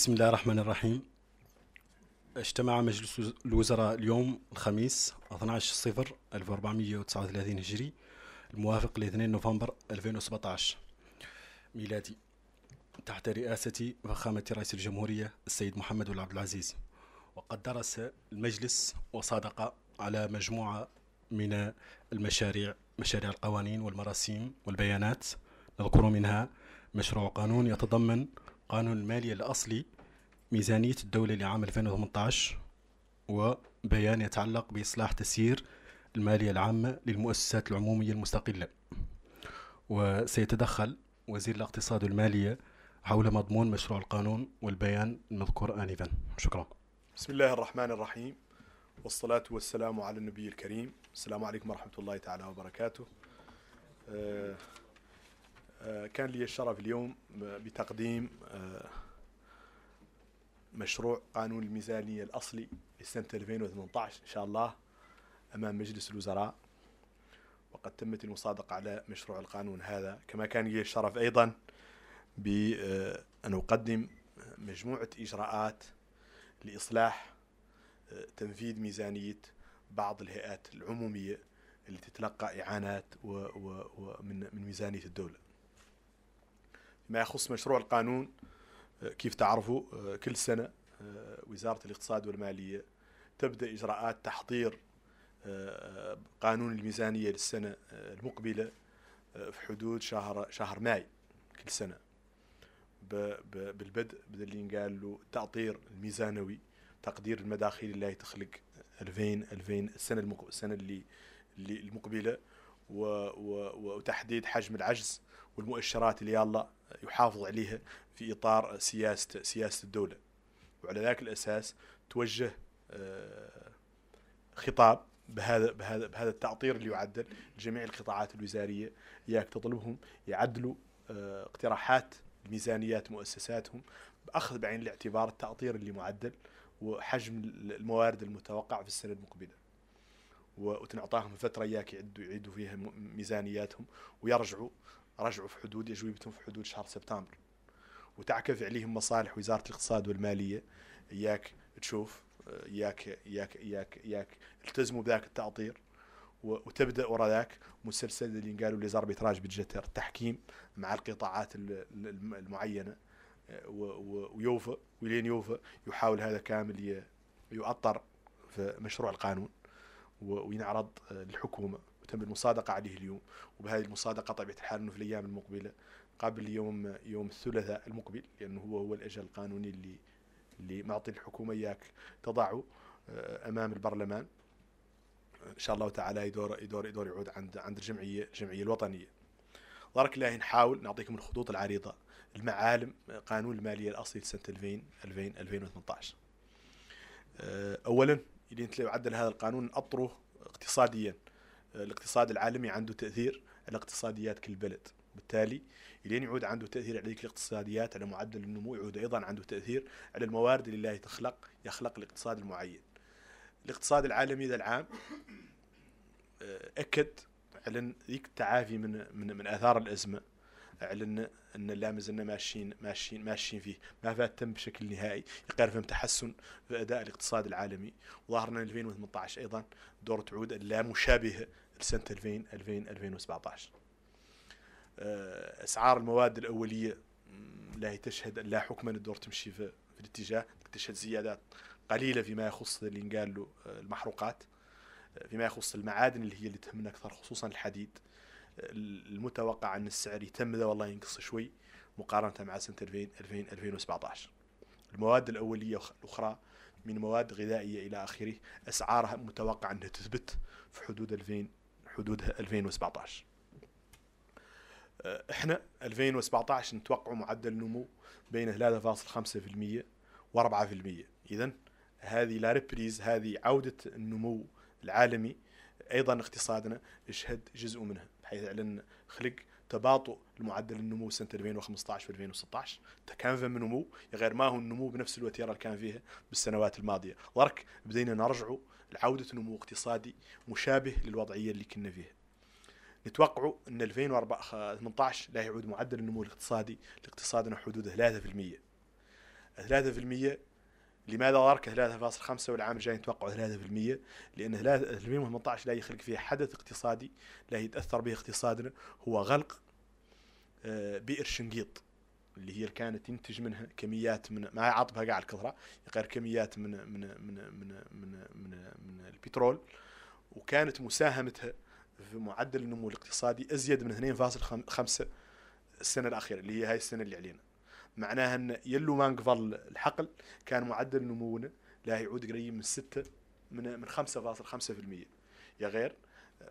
بسم الله الرحمن الرحيم اجتمع مجلس الوزراء اليوم الخميس 12 صفر 1439 هجري الموافق ل 2 نوفمبر 2017 ميلادي تحت رئاسة فخامة رئيس الجمهورية السيد محمد بن عبد العزيز وقد درس المجلس وصادق على مجموعة من المشاريع مشاريع القوانين والمراسيم والبيانات نذكر منها مشروع قانون يتضمن قانون المالية الأصلي ميزانية الدولة لعام 2018 وبيان يتعلق بإصلاح تسيير المالية العامة للمؤسسات العمومية المستقلة وسيتدخل وزير الاقتصاد والمالية حول مضمون مشروع القانون والبيان المذكور آنفا شكرا بسم الله الرحمن الرحيم والصلاة والسلام على النبي الكريم السلام عليكم ورحمة الله تعالى وبركاته آه، آه، كان لي الشرف اليوم آه، بتقديم آه، مشروع قانون الميزانية الأصلي لسنة 2018 إن شاء الله أمام مجلس الوزراء وقد تمت المصادقة على مشروع القانون هذا كما كان لي الشرف أيضا بأن أقدم مجموعة إجراءات لإصلاح تنفيذ ميزانية بعض الهيئات العمومية اللي تتلقى إعانات ومن ميزانية الدولة ما يخص مشروع القانون آه، كيف تعرفوا آه، كل سنة آه، وزارة الاقتصاد والمالية تبدأ إجراءات تحضير قانون الميزانية للسنة المقبلة في حدود شهر شهر ماي كل سنة بالبدء باللي قال له تعطير الميزانوي تقدير المداخيل اللي تخلق 2000 2000 السنة السنة اللي اللي المقبلة وتحديد حجم العجز والمؤشرات اللي يلا يحافظ عليها في اطار سياسه سياسه الدوله وعلى ذلك الاساس توجه آه، خطاب بهذا بهذا بهذا التعطير اللي يعدل لجميع القطاعات الوزاريه اياك تطلبهم يعدلوا آه، اقتراحات ميزانيات مؤسساتهم باخذ بعين الاعتبار التعطير اللي معدل وحجم الموارد المتوقع في السنه المقبله وتنعطاهم فتره اياك يعدوا يعيدوا فيها ميزانياتهم ويرجعوا رجعوا في حدود اجوبتهم في حدود شهر سبتمبر وتعكف عليهم مصالح وزاره الاقتصاد والماليه اياك تشوف اياك اياك اياك اياك التزموا بذاك التعطير وتبدا ورا ذاك مسلسل اللي قالوا لي زاربيتراج بالجتر تحكيم مع القطاعات المعينه ويوفى ولين يوفى يحاول هذا كامل يؤطر في مشروع القانون وينعرض آه، للحكومة وتم المصادقة عليه اليوم وبهذه المصادقة طبيعة الحال أنه في الأيام المقبلة قبل يوم يوم الثلاثاء المقبل لأنه هو هو الأجل القانوني اللي اللي معطي الحكومة إياك تضعه آه، أمام البرلمان إن شاء الله تعالى يدور يدور يدور يعود عند عند الجمعية الجمعية الوطنية بارك الله نحاول نعطيكم الخطوط العريضة المعالم قانون المالية الأصيل سنة 2000 2018 أولا اللي عدل هذا القانون أطره اقتصاديا الاقتصاد العالمي عنده تأثير على اقتصاديات كل بلد بالتالي الين يعود عنده تاثير على ذيك الاقتصاديات على معدل النمو يعود ايضا عنده تاثير على الموارد اللي الله تخلق يخلق الاقتصاد المعين. الاقتصاد العالمي ذا العام آه، اكد على ذيك التعافي من من من اثار الازمه اعلن ان لا مازلنا ماشيين ماشيين ماشيين فيه ما فات تم بشكل نهائي يقال فهم تحسن في اداء الاقتصاد العالمي وظهرنا 2018 ايضا دور تعود لا مشابهه لسنه 2000 2000 2017 اسعار المواد الاوليه لا هي تشهد لا حكما الدور تمشي في الاتجاه تشهد زيادات قليله فيما يخص اللي قال له آه، المحروقات آه، فيما يخص المعادن اللي هي اللي تهمنا اكثر خصوصا الحديد المتوقع ان السعر يتم ذا والله ينقص شوي مقارنه مع سنه 2000 2000 2017 المواد الاوليه الاخرى من مواد غذائيه الى اخره اسعارها متوقع انها تثبت في حدود 2000 حدودها 2017 احنا 2017 نتوقع معدل نمو بين 3.5% و4% اذا هذه لا ريبريز هذه عوده النمو العالمي ايضا اقتصادنا يشهد جزء منها حيث أعلن خلق تباطؤ المعدل النمو سنة 2015 و 2016 تكانفا من نمو غير ما هو النمو بنفس الوتيرة اللي كان فيها بالسنوات الماضية ضرك بدينا نرجعوا لعودة نمو اقتصادي مشابه للوضعية اللي كنا فيها نتوقع أن 2018 لا يعود معدل النمو الاقتصادي لاقتصادنا حدود 3% 3% لماذا غرق 3.5 والعام الجاي نتوقعوا 3% لان 2018 لا يخلق فيها حدث اقتصادي لا يتاثر به اقتصادنا هو غلق آه، بئر شنقيط اللي هي كانت تنتج منها كميات من ما عاطبها قاع الكثره غير كميات من من من من من من, من البترول وكانت مساهمتها في معدل النمو الاقتصادي ازيد من 2.5 السنه الاخيره اللي هي هاي السنه اللي علينا معناها ان يلو ما انقفل الحقل كان معدل نمونا لا يعود قريب من 6 من من 5.5% يا غير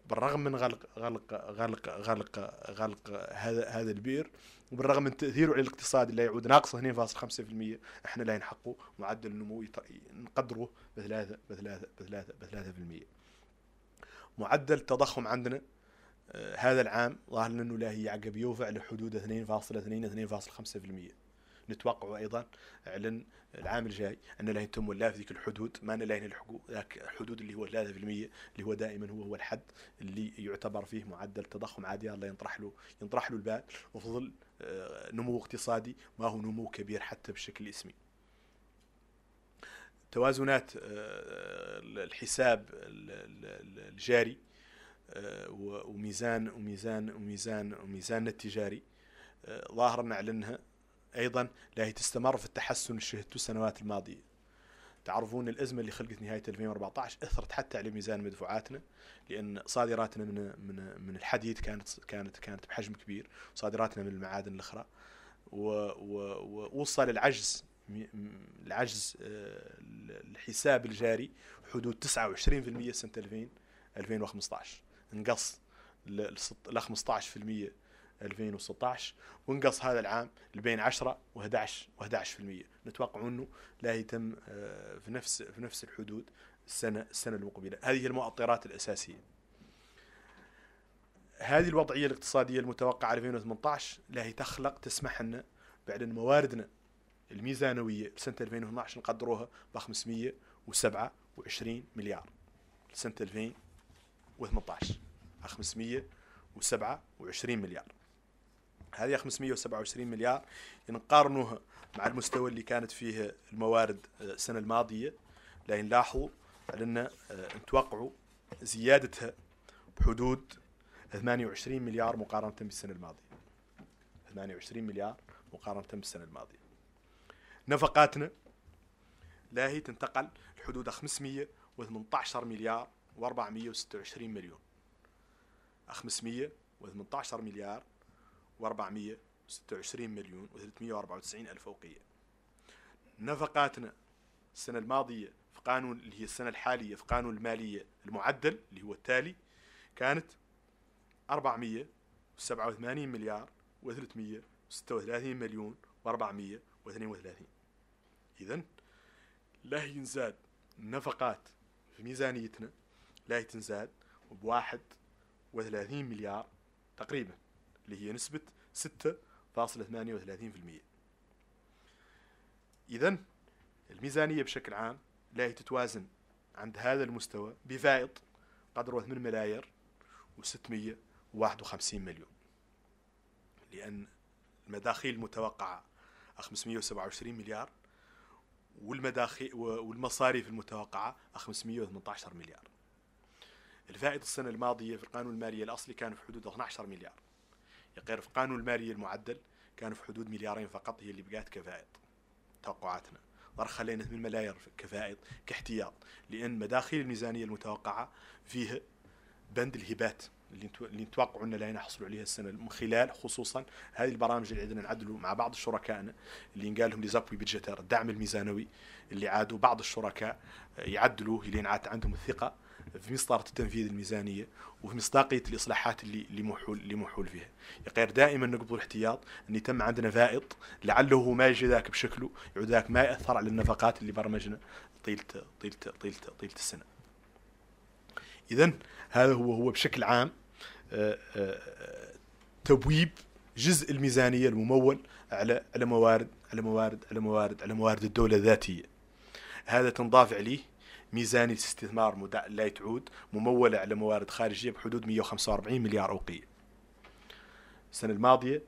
بالرغم من غلق غلق غلق غلق غلق هذا هذا البئر وبالرغم من تاثيره على الاقتصاد اللي يعود ناقص 2.5% احنا لا نحقه معدل النمو نقدره ب 3 ب 3 ب 3 ب 3% معدل التضخم عندنا آه، هذا العام ظاهر انه لا هي عقب يوفى على حدود 2.2 2.5% نتوقع ايضا اعلن العام الجاي ان لا يتم ولا في ذيك الحدود ما لا ذاك الحدود اللي هو 3% اللي هو دائما هو هو الحد اللي يعتبر فيه معدل تضخم عادي الله ينطرح له ينطرح له البال وفي ظل آه، نمو اقتصادي ما هو نمو كبير حتى بشكل اسمي توازنات آه، الحساب الجاري آه، وميزان وميزان وميزان وميزاننا التجاري ظاهرا اعلنها أيضا لا هي تستمر في التحسن اللي شهدته السنوات الماضية تعرفون الأزمة اللي خلقت نهاية 2014 أثرت حتى على ميزان مدفوعاتنا لأن صادراتنا من من من الحديد كانت كانت كانت بحجم كبير وصادراتنا من المعادن الأخرى ووصل العجز العجز آه، الحساب الجاري حدود 29% سنة 2000 2015 انقص ل 15% 2016 ونقص هذا العام بين 10 و11 و11% نتوقع انه لا يتم آه، في نفس في نفس الحدود السنه السنه المقبله هذه المؤطرات الاساسيه هذه الوضعيه الاقتصاديه المتوقعه 2018 لا هي تخلق تسمح لنا بعد ان مواردنا الميزانويه بسنه 2012 نقدروها ب 527 مليار لسنه 2018 527 مليار هذه 527 مليار نقارنوها مع المستوى اللي كانت فيه الموارد آه، السنة الماضية لكن لاحظوا أننا آه، نتوقعوا زيادتها بحدود 28 مليار مقارنة بالسنة الماضية 28 مليار مقارنة بالسنة الماضية نفقاتنا لا هي تنتقل لحدود 518 مليار و426 مليون 518 مليار و426 مليون و394 ألف فوقية نفقاتنا السنة الماضية في قانون اللي هي السنة الحالية في قانون المالية المعدل اللي هو التالي كانت 487 مليار و336 مليون و432 إذا لا ينزاد نفقات في ميزانيتنا لا تنزاد بواحد وثلاثين مليار تقريبا اللي هي نسبة 6.38% إذا الميزانية بشكل عام لا تتوازن عند هذا المستوى بفائض قدره 8 ملايير و651 مليون لأن المداخيل المتوقعة 527 مليار والمداخيل والمصاريف المتوقعة 518 مليار الفائض السنة الماضية في القانون المالية الأصلي كان في حدود 12 مليار غير في قانون المالية المعدل كان في حدود مليارين فقط هي اللي بقات كفائض توقعاتنا ضر خلينا من ملايير كفائض كاحتياط لان مداخل الميزانيه المتوقعه فيه بند الهبات اللي نتوقع ان لا نحصلوا عليها السنه من خلال خصوصا هذه البرامج اللي عندنا نعدلوا مع بعض شركائنا اللي قال لهم ليزابوي بيدجيتير الدعم الميزانوي اللي عادوا بعض الشركاء يعدلوه اللي عاد عندهم الثقه في مسطره تنفيذ الميزانيه وفي مصداقيه الاصلاحات اللي اللي محول اللي محول فيها يقير دائما نقبض الاحتياط ان تم عندنا فائض لعله ما يجي ذاك بشكله يعود ذاك ما ياثر على النفقات اللي برمجنا طيله طيله طيله طيله السنه اذا هذا هو هو بشكل عام آه، آه، تبويب جزء الميزانيه الممول على على موارد على موارد على موارد على موارد الدوله الذاتيه هذا تنضاف عليه ميزانية استثمار لا تعود ممولة على موارد خارجية بحدود 145 مليار أوقية السنة الماضية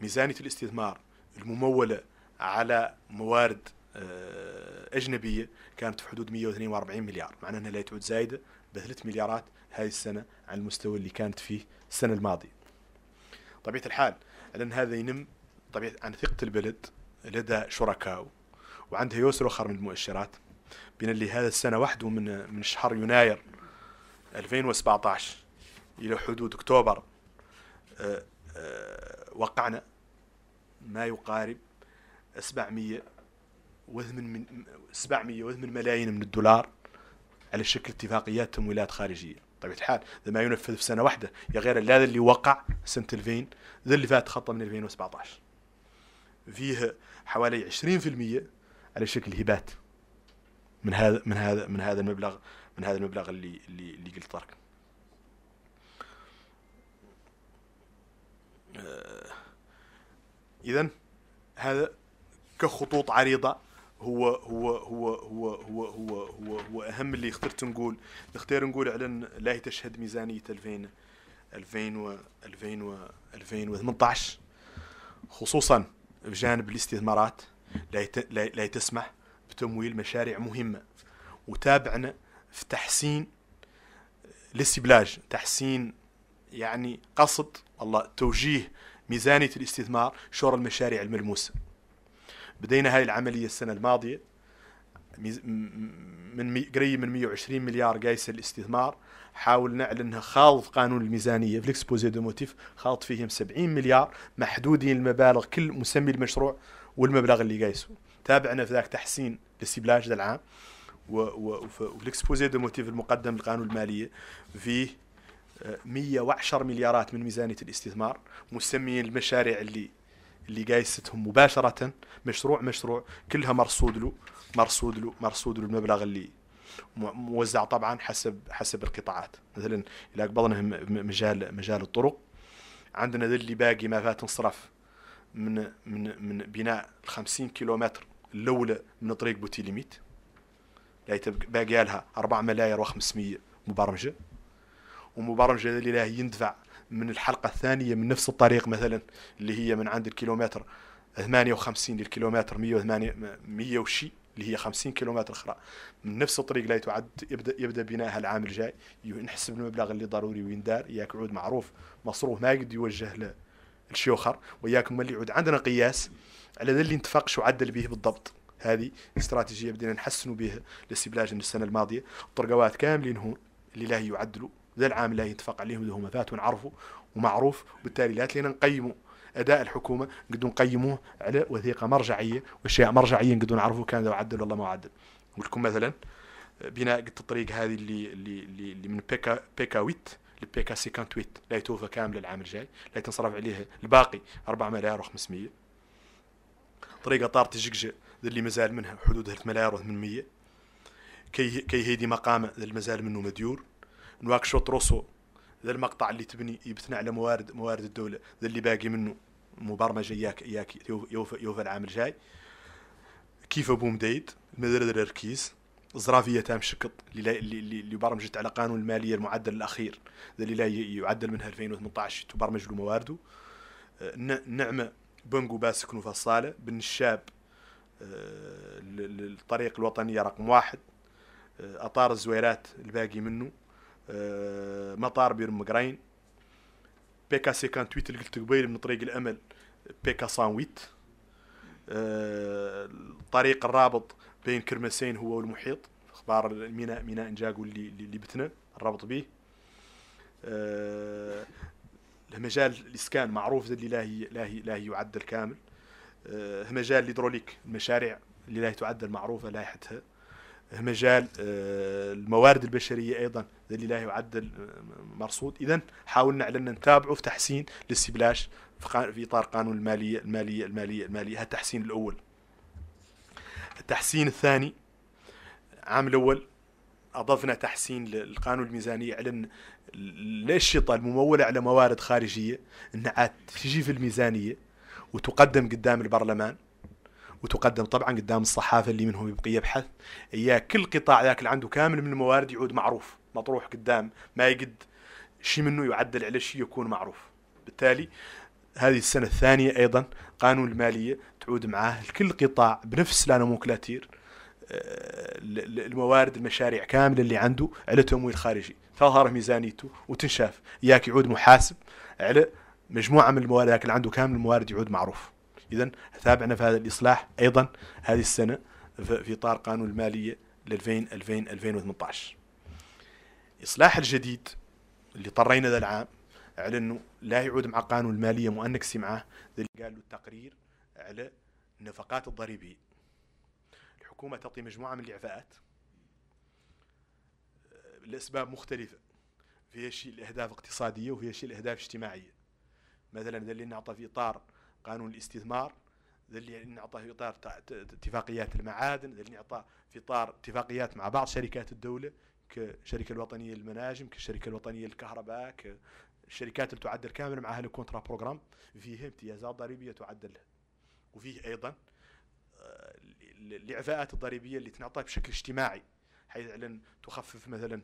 ميزانية الاستثمار الممولة على موارد آه، أجنبية كانت في حدود 142 مليار معناها أنها لا تعود زايدة بثلاث مليارات هذه السنة عن المستوى اللي كانت فيه السنة الماضية طبيعة الحال لأن هذا ينم طبيعة عن ثقة البلد لدى شركائه وعندها يسر آخر من المؤشرات بين اللي هذا السنه وحده من من شهر يناير 2017 الى حدود اكتوبر آه، آه، وقعنا ما يقارب 700 وثمن من 700 ملايين من الدولار على شكل اتفاقيات تمويلات خارجيه بطبيعه طيب الحال اذا ما ينفذ في سنه واحده يا غير لا اللي وقع سنه 2000 ذا اللي فات خطه من 2017 فيه حوالي 20% على شكل هبات من هذا من هذا من هذا المبلغ من هذا المبلغ اللي اللي اللي قلت لك آه، اذا هذا كخطوط عريضه هو هو هو هو هو هو هو, هو اهم اللي اخترت نقول نختار نقول على لا تشهد ميزانيه 2000 2000 و 2000 و 2018 خصوصا بجانب الاستثمارات لا لا تسمح تمويل مشاريع مهمة وتابعنا في تحسين الاستبلاج تحسين يعني قصد الله توجيه ميزانية الاستثمار شور المشاريع الملموسة بدينا هاي العملية السنة الماضية من قريب من 120 مليار قايسة الاستثمار على انها خالط قانون الميزانية في الإكسبوزي دو موتيف خالط فيهم 70 مليار محدودين المبالغ كل مسمي المشروع والمبلغ اللي قايسه تابعنا في ذاك تحسين للسيبلاج ذا العام الاكسبوزي دو موتيف المقدم للقانون الماليه فيه 110 آه، مليارات من ميزانيه الاستثمار مسميين المشاريع اللي اللي قايستهم مباشره مشروع مشروع كلها مرصود له مرصود له مرصود له المبلغ اللي موزع طبعا حسب حسب القطاعات مثلا اذا قبضنا مجال مجال الطرق عندنا ذي اللي باقي ما فات انصرف من من من بناء ال 50 كيلومتر الاولى من طريق بوتيليميت باقي لها 4 ملاير و500 مبرمجه ومبرمجه اللي لا يندفع من الحلقه الثانيه من نفس الطريق مثلا اللي هي من عند الكيلومتر 58 للكيلومتر 108 100 وشي اللي هي 50 كيلومتر اخرى من نفس الطريق لا تعد يبدا يبدا بناءها العام الجاي ينحسب المبلغ اللي ضروري وين دار ياك عود معروف مصروف ما يقدر يوجه له لشي اخر وياك ملي يعود عندنا قياس على ذا اللي شو وعدل به بالضبط هذه استراتيجيه بدينا نحسنوا بها للسبلاج من السنه الماضيه الطرقوات كاملين هون اللي لا يعدلوا ذا العام لا يتفق عليهم هما فات ونعرفوا ومعروف وبالتالي لا تلينا نقيموا اداء الحكومه نقدر نقيموه على وثيقه مرجعيه واشياء مرجعيه نقدر نعرفوا كان ذا عدل ولا ما عدل نقول لكم مثلا بناء قد الطريق هذه اللي اللي اللي من بيكا بيكا ويت لبيكا ويت لا يتوفى كامل العام الجاي لا تنصرف عليها الباقي 4 مليار و500 طريقه طار تجقجع اللي مازال منها حدود 3 كي و800 كي هيدي مقام اللي مازال منه مديور نواكشوط روسو ذا المقطع اللي تبني يبتنى على موارد موارد الدوله ذا اللي باقي منه مبرمجه اياك اياك يوفى يوفى العام الجاي كيف مديد مدرد الركيز زرافية تام شكط اللي اللي اللي برمجت على قانون الماليه المعدل الاخير اللي لا يعدل منها 2018 تبرمج له موارده نعمه بنقو باسك نوفا الصالة بن الشاب الطريق آه، الوطنية رقم واحد آه، أطار الزويرات الباقي منه آه، مطار بير مقرين بيكا تويت اللي قلت قبيل من طريق الأمل بيكا 108 الطريق الرابط بين كرمسين هو والمحيط اخبار الميناء ميناء انجاق اللي اللي بتنا الرابط به مجال الاسكان معروف اللي لا هي لا هي لا هي يعدل كامل آه، مجال الهيدروليك المشاريع اللي لا تعدل معروفه لائحتها مجال آه، الموارد البشريه ايضا اللي لا يعدل آه، مرصود اذا حاولنا على ان نتابعه في تحسين الاستبلاش في اطار قانون الماليه الماليه الماليه الماليه هذا التحسين الاول التحسين الثاني عام الاول اضفنا تحسين للقانون الميزانيه على للشرطه المموله على موارد خارجيه انها عاد تجي في الميزانيه وتقدم قدام البرلمان وتقدم طبعا قدام الصحافه اللي منهم يبقى يبحث يا كل قطاع ذاك اللي عنده كامل من الموارد يعود معروف مطروح قدام ما يقد شيء منه يعدل على شيء يكون معروف بالتالي هذه السنة الثانية أيضا قانون المالية تعود معاه لكل قطاع بنفس لا نموكلاتير آه، الموارد المشاريع كاملة اللي عنده على تمويل خارجي تظهر ميزانيته وتنشاف ياك يعود محاسب على مجموعه من الموارد لكن عنده كامل الموارد يعود معروف اذا تابعنا في هذا الاصلاح ايضا هذه السنه في اطار قانون الماليه ل 2000 2000 2018 الاصلاح الجديد اللي طرينا ذا العام على انه لا يعود مع قانون الماليه مؤنكسي معاه اللي قال له التقرير على النفقات الضريبيه الحكومه تعطي مجموعه من الاعفاءات لأسباب مختلفة فيها شيء الأهداف اقتصادية وفيها شيء الأهداف اجتماعية مثلا ذا اللي نعطى في إطار قانون الاستثمار ذا اللي نعطى في إطار اتفاقيات المعادن ذا اللي نعطى في إطار اتفاقيات مع بعض شركات الدولة كشركة الوطنية للمناجم كالشركة الوطنية للكهرباء كالشركات اللي تعدل كامل معها الكونترا بروجرام فيه امتيازات ضريبية تعدل وفيه أيضا الإعفاءات آه، الضريبية اللي تنعطى بشكل اجتماعي حيث أن تخفف مثلا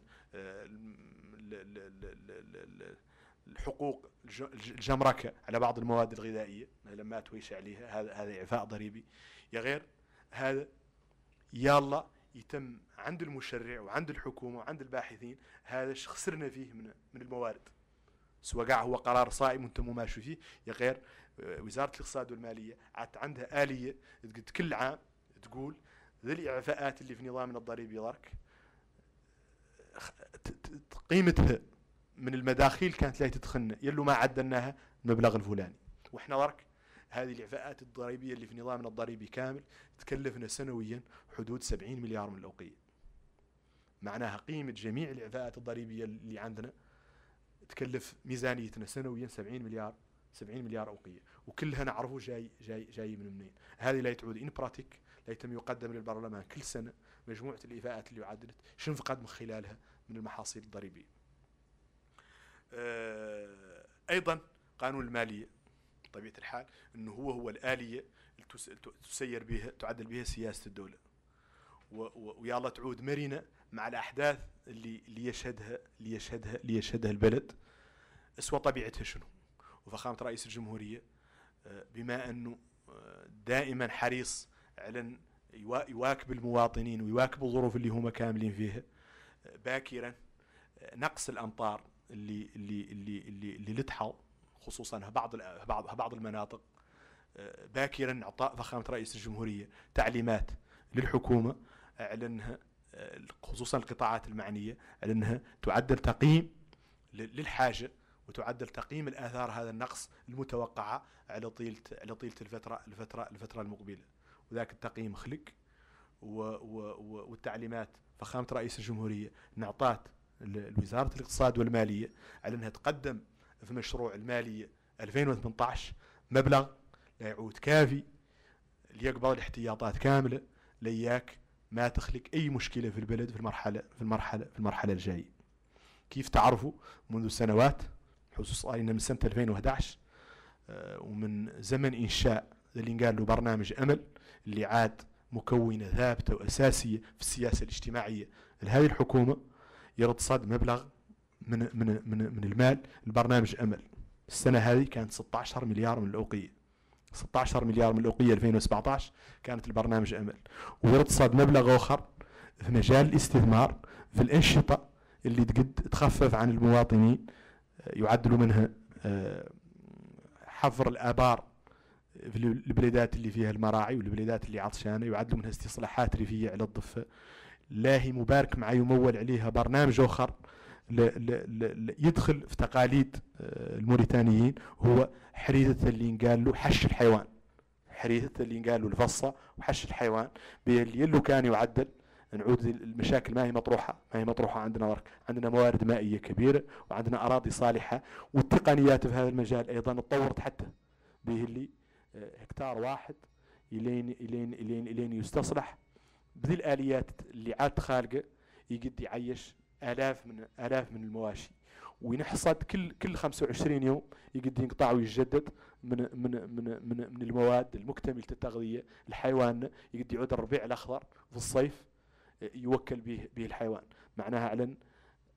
الحقوق الجمركه على بعض المواد الغذائيه ما تويش عليها هذا هذا اعفاء ضريبي يا غير هذا الله يتم عند المشرع وعند الحكومه وعند الباحثين هذا خسرنا فيه من من الموارد سواء قاع هو قرار صائم وانت مو ماشي فيه يا غير آه، وزاره الاقتصاد والماليه عاد عندها اليه كل عام تقول ذي الإعفاءات اللي في نظامنا الضريبي ضرك قيمتها من المداخيل كانت لا تدخلنا يلو ما عدلناها المبلغ الفلاني واحنا ضرك هذه الإعفاءات الضريبية اللي في نظامنا الضريبي كامل تكلفنا سنويا حدود 70 مليار من الأوقية معناها قيمة جميع الإعفاءات الضريبية اللي عندنا تكلف ميزانيتنا سنويا 70 مليار 70 مليار أوقية وكلها نعرفه جاي جاي جاي من منين هذه لا تعود إن براتيك ليتم يقدم للبرلمان كل سنة مجموعة الإيفاءات اللي عدلت شنو فقد من خلالها من المحاصيل الضريبية آه، أيضا قانون المالية بطبيعة الحال أنه هو هو الآلية اللي تسير بها تعدل بها سياسة الدولة ويا الله تعود مرنة مع الأحداث اللي اللي يشهدها ليشهدها البلد اسوى طبيعتها شنو وفخامة رئيس الجمهورية آه، بما أنه آه، دائما حريص علن يواكب المواطنين ويواكب الظروف اللي هما كاملين فيها باكرا نقص الامطار اللي اللي اللي اللي, اللي لتحوا خصوصا بعض بعض بعض المناطق باكرا اعطاء فخامه رئيس الجمهوريه تعليمات للحكومه على انها خصوصا القطاعات المعنيه على انها تعدل تقييم للحاجه وتعدل تقييم الاثار هذا النقص المتوقعه على طيله على طيله الفتره الفتره الفتره المقبله. وذاك التقييم خلق و و والتعليمات فخامه رئيس الجمهوريه انعطات لوزاره الاقتصاد والماليه على انها تقدم في مشروع الماليه 2018 مبلغ لا يعود كافي ليقبض الاحتياطات كامله لياك ما تخلق اي مشكله في البلد في المرحله في المرحله في المرحله الجايه. كيف تعرفوا منذ سنوات خصوصا ان من سنه 2011 آه، ومن زمن انشاء اللي قال له برنامج امل اللي عاد مكونة ثابتة وأساسية في السياسة الاجتماعية لهذه الحكومة يرد صد مبلغ من, من, من, من المال لبرنامج أمل السنة هذه كانت 16 مليار من الأوقية 16 مليار من الأوقية 2017 كانت البرنامج أمل ويرد صد مبلغ آخر في مجال الاستثمار في الأنشطة اللي تقد تخفف عن المواطنين يعدلوا منها آه، حفر الآبار في البلدات اللي فيها المراعي والبلدات اللي عطشانة يعد منها استصلاحات ريفية على الضفة لاهي مبارك مع يمول عليها برنامج آخر ل ل ل يدخل في تقاليد آه، الموريتانيين هو حريثة اللي قال له حش الحيوان حريثة اللي قال له الفصة وحش الحيوان اللي كان يعدل نعود المشاكل ما هي مطروحه ما هي مطروحه عندنا ورك عندنا موارد مائيه كبيره وعندنا اراضي صالحه والتقنيات في هذا المجال ايضا تطورت حتى به اللي هكتار واحد الين الين الين الين يستصلح بذي الاليات اللي عاد خالقه يقد يعيش الاف من الاف من المواشي وينحصد كل كل 25 يوم يقد ينقطع ويتجدد من من من من, من المواد المكتمله التغذيه الحيوان يقد يعود الربيع الاخضر في الصيف آه، يوكل به به الحيوان معناها اعلن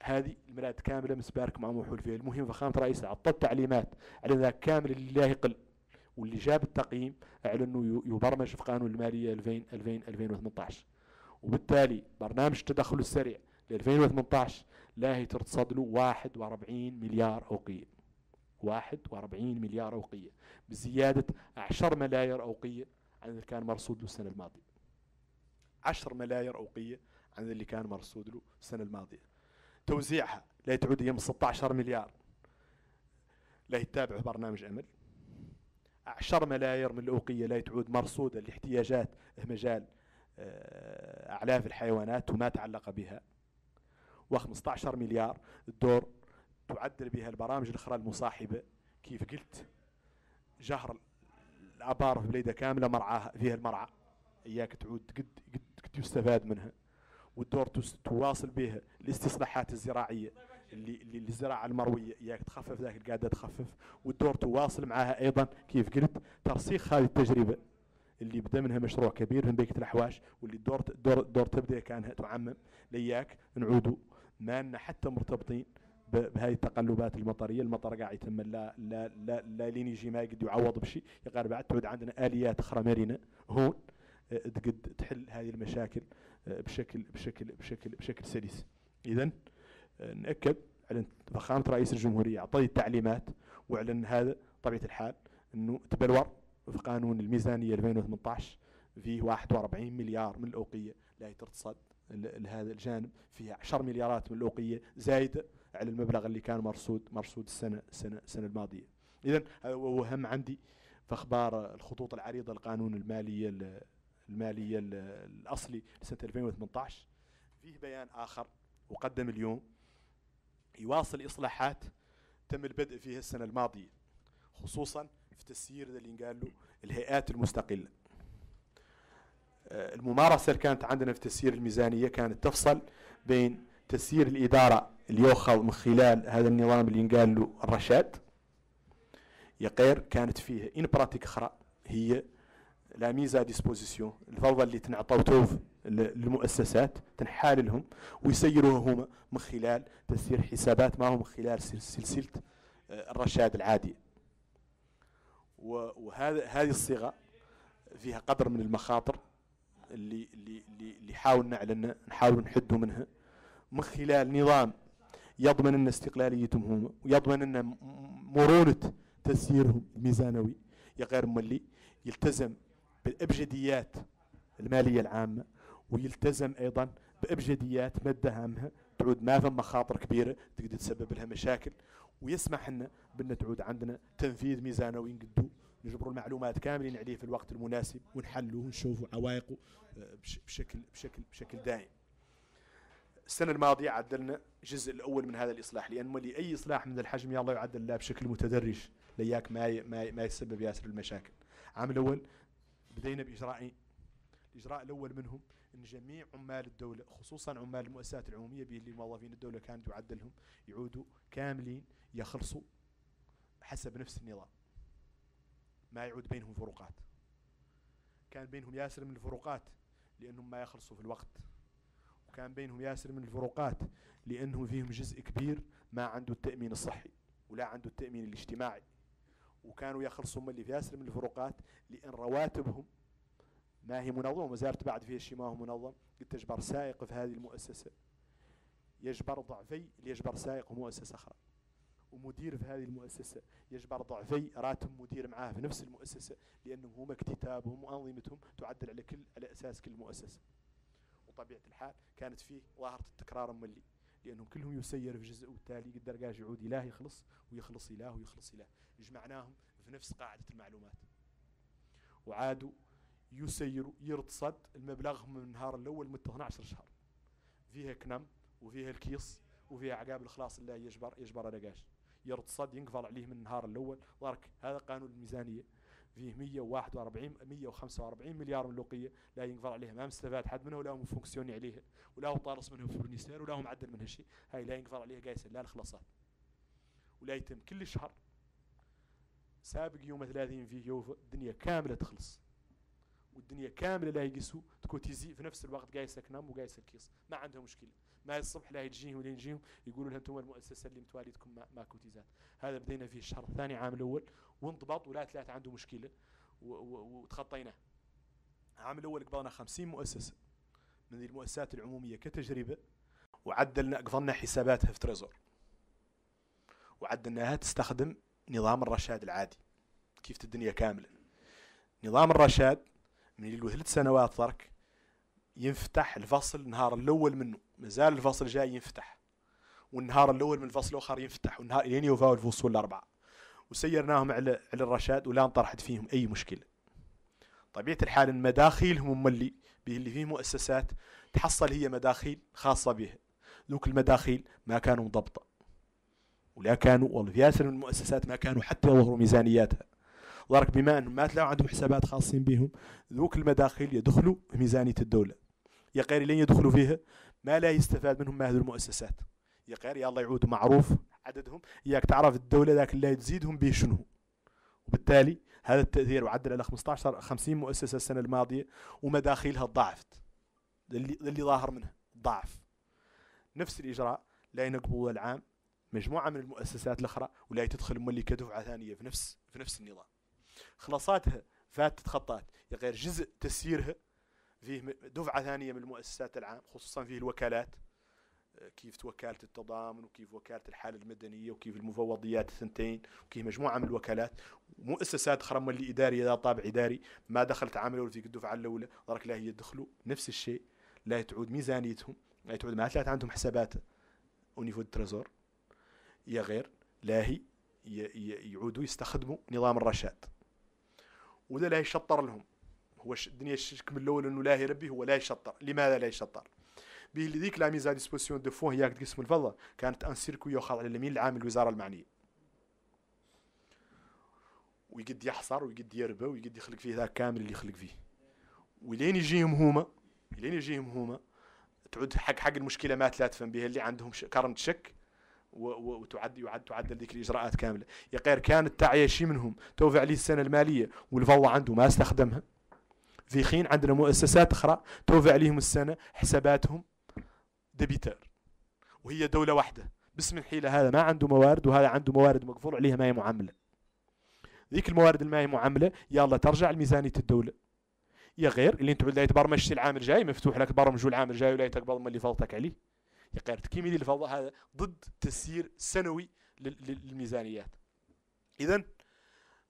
هذه الملاد كامله مسبارك مع موحول فيها المهم فخامه رئيسها عطت تعليمات على ذاك كامل اللي لا يقل واللي جاب التقييم على انه يبرمج في قانون الماليه 2000 2000 2018 وبالتالي برنامج التدخل السريع ل 2018 لاهي ترتصد له 41 مليار اوقيه 41 مليار اوقيه بزياده 10 ملاير اوقيه عن اللي كان مرصود له السنه الماضيه 10 ملاير اوقيه عن اللي كان مرصود له السنه الماضيه توزيعها لا تعود يم 16 مليار لا يتابع برنامج امل 10 ملاير من الأوقية لا تعود مرصودة لاحتياجات مجال آه، أعلاف الحيوانات وما تعلق بها و15 مليار دور تعدل بها البرامج الأخرى المصاحبة كيف قلت جهر الابار في بليده كامله مرعاها فيها المرعى اياك تعود قد قد يستفاد منها والدور تواصل بها الاستصلاحات الزراعيه اللي الزراعه المرويه ياك تخفف ذاك القاعده تخفف والدور تواصل معها ايضا كيف قلت ترسيخ هذه التجربه اللي بدا منها مشروع كبير من بيكة الاحواش واللي الدور دور دور تبدا كانها تعمم لياك نعودوا ما لنا حتى مرتبطين بهذه التقلبات المطريه المطر قاعد يتم لا لا لا, لا لين يجي ما قد يعوض بشيء غير بعد تعود عندنا اليات اخرى مرنه هون آه، تقد تحل هذه المشاكل آه، بشكل بشكل بشكل بشكل سلس اذا ناكد على فخامه رئيس الجمهوريه اعطى التعليمات واعلن هذا طبيعه الحال انه تبلور في قانون الميزانيه 2018 فيه 41 مليار من الاوقيه لا ترتصد لهذا الجانب فيها 10 مليارات من الاوقيه زايده على المبلغ اللي كان مرصود مرصود السنه السنه السنه الماضيه اذا هو هم عندي في اخبار الخطوط العريضه للقانون الماليه الماليه الاصلي لسنه 2018 فيه بيان اخر وقدم اليوم يواصل إصلاحات تم البدء فيها السنة الماضية خصوصا في تسيير اللي قال له الهيئات المستقلة آه، الممارسة اللي كانت عندنا في تسيير الميزانية كانت تفصل بين تسيير الإدارة اللي يؤخذ من خلال هذا النظام اللي قال له الرشاد يقير كانت فيه إن براتيك أخرى هي لا ميزا ديسبوزيسيون الفوضى اللي تنعطاو توف للمؤسسات تنحال لهم ويسيروها هما من خلال تسيير حسابات هو من خلال سلسله آه، الرشاد العادي وهذا هذه الصيغه فيها قدر من المخاطر اللي اللي اللي حاولنا على نحاول نحدوا منها من خلال نظام يضمن لنا استقلاليتهم هم ويضمن لنا مرونه تسييرهم الميزانوي يا غير مولي يلتزم بالابجديات الماليه العامه ويلتزم ايضا بابجديات ماده هامه تعود ما في مخاطر كبيره تقدر تسبب لها مشاكل ويسمح لنا بان تعود عندنا تنفيذ ميزانوي نقدو نجبروا المعلومات كاملين عليه في الوقت المناسب ونحلوه ونشوفوا عوائقه آه، بشكل بشكل بشكل دائم. السنه الماضيه عدلنا الجزء الاول من هذا الاصلاح لانه لاي اصلاح من الحجم الله يعدل لا بشكل متدرج لياك ما ما ما يسبب ياسر المشاكل. العام الاول بدينا باجراء الاجراء الاول منهم ان جميع عمال الدوله خصوصا عمال المؤسسات العموميه اللي موظفين الدوله كانت يعدلهم يعودوا كاملين يخلصوا حسب نفس النظام ما يعود بينهم فروقات كان بينهم ياسر من الفروقات لانهم ما يخلصوا في الوقت وكان بينهم ياسر من الفروقات لانهم فيهم جزء كبير ما عنده التامين الصحي ولا عنده التامين الاجتماعي وكانوا يخلصوا هم اللي في ياسر من الفروقات لان رواتبهم ما هي منظمة وزارة بعد فيها شيء ما هو منظم قلت تجبر سائق في هذه المؤسسة يجبر ضعفي ليجبر سائق ومؤسسة أخرى ومدير في هذه المؤسسة يجبر ضعفي راتب مدير معاه في نفس المؤسسة لأنهم هم اكتتابهم وأنظمتهم تعدل على كل على أساس كل مؤسسة وطبيعة الحال كانت فيه ظاهرة التكرار الملي لأنهم كلهم يسير في جزء والتالي قدر قاج يعود إله يخلص ويخلص إله ويخلص إله جمعناهم في نفس قاعدة المعلومات وعادوا يسيروا يرتصد المبلغ من النهار الاول مدته 12 شهر فيها كنم وفيها الكيس وفيها عقاب الخلاص اللي يجبر يجبر على يرد يرتصد ينقفل عليه من النهار الاول ضرك هذا قانون الميزانيه فيه 141 145 مليار من اللوقيه لا ينقفل عليه ما مستفاد حد منه ولا هو فونكسيوني عليه ولا هو طارس منه فرنيسير ولا هو معدل منه شيء هاي لا ينقفل عليه قايس لا الخلاصات ولا يتم كل شهر سابق يوم 30 فيه يوم الدنيا كامله تخلص والدنيا كامله لا يقيسوا تكوتيزي في نفس الوقت قايس كنام وقايس الكيس ما عندهم مشكله ما الصبح لا يجيهم ولا يجيهم يقولوا لهم انتم المؤسسه اللي متواليتكم ما كوتيزات هذا بدينا فيه الشهر الثاني عام الاول وانضبط ولا ثلاثه عنده مشكله وتخطيناه العام الاول قبلنا 50 مؤسسه من المؤسسات العموميه كتجربه وعدلنا قفلنا حساباتها في تريزور وعدلناها تستخدم نظام الرشاد العادي كيف الدنيا كامله نظام الرشاد يعني له ثلاث سنوات ترك ينفتح الفصل النهار الاول منه مازال الفصل جاي ينفتح والنهار الاول من الفصل الاخر ينفتح والنهار لين يوفاو الفصول الاربعه وسيرناهم على على الرشاد ولا انطرحت فيهم اي مشكله طبيعه الحال ان مداخيلهم هم اللي اللي فيه مؤسسات تحصل هي مداخيل خاصه بها ذوك المداخيل ما كانوا مضبطه ولا كانوا والله في ياسر من المؤسسات ما كانوا حتى يظهروا ميزانياتها ولكن بما انهم ما تلاقوا عندهم حسابات خاصين بهم ذوك المداخيل يدخلوا ميزانيه الدوله يا غير لين يدخلوا فيها ما لا يستفاد منهم ما هذه المؤسسات يا غير يا الله يعود معروف عددهم ياك تعرف الدوله ذاك لا تزيدهم به شنو وبالتالي هذا التاثير وعدل على 15 50 مؤسسه السنه الماضيه ومداخيلها ضعفت اللي, اللي ظاهر منها ضعف نفس الاجراء لا ينقبوه العام مجموعه من المؤسسات الاخرى ولا تدخل مولي كدفعه ثانيه في نفس في نفس النظام خلاصاتها فات تتخطات غير جزء تسييرها فيه دفعة ثانية من المؤسسات العام خصوصا فيه الوكالات آه، كيف وكالة التضامن وكيف وكالة الحالة المدنية وكيف المفوضيات الثنتين وكيف مجموعة من الوكالات ومؤسسات أخرى اللي إدارية ذا طابع إداري ما دخلت عام الأول فيك الدفعة الأولى درك لا هي يدخلوا نفس الشيء لا تعود ميزانيتهم لا تعود ما ثلاثة عندهم حسابات ونيفو التريزور يا غير لا هي يعودوا يستخدموا نظام الرشاد ولا لا يشطر لهم هو الدنيا الشرك من الاول انه لا يربي هو لا يشطر لماذا لا يشطر به ديك لا ميزا ديسبوسيون دو فون هي قسم الفضة كانت ان سيركو يخاض على اليمين العام الوزاره المعنيه ويقد يحصر ويقد يربى ويقد يخلق فيه ذاك كامل اللي يخلق فيه ولين يجيهم هما لين يجيهم هما تعود حق حق المشكله ما تلاتفن تفهم بها اللي عندهم كرم شك وتعد يعد تعدل ذيك الاجراءات كامله يا غير كان التعية شي منهم توفى عليه السنه الماليه والفوضى عنده ما استخدمها في حين عندنا مؤسسات اخرى توفى عليهم السنه حساباتهم ديبيتر وهي دوله واحده باسم الحيله هذا ما عنده موارد وهذا عنده موارد مقفول عليها ما هي معامله ذيك الموارد ما هي معامله يلا ترجع لميزانيه الدوله يا غير اللي انت لا العام الجاي مفتوح لك برمجه العام الجاي ولا يتقبل من اللي فوتك عليه يقارة كيميدي الفوضى هذا ضد تسيير سنوي للميزانيات اذا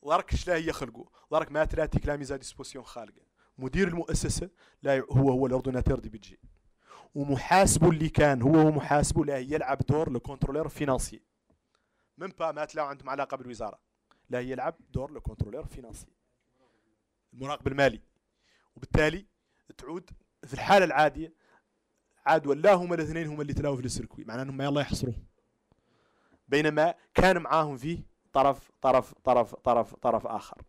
ورك شلا هي خلقوا وراك ما تراتيك لا ميزا ديسبوسيون خالقه مدير المؤسسه لا هو هو الاوردوناتور دي بيجي ومحاسبه اللي كان هو ومحاسبه لا يلعب دور لو كونترولور فينانسي من با مات لا عندهم علاقه بالوزاره لا يلعب دور لو كونترولور فينانسي المراقب المالي وبالتالي تعود في الحاله العاديه عاد ولاهم الاثنين هم اللي تلاوا في السيركوي معناه انهم يلا يحصروا بينما كان معاهم فيه طرف طرف طرف طرف طرف اخر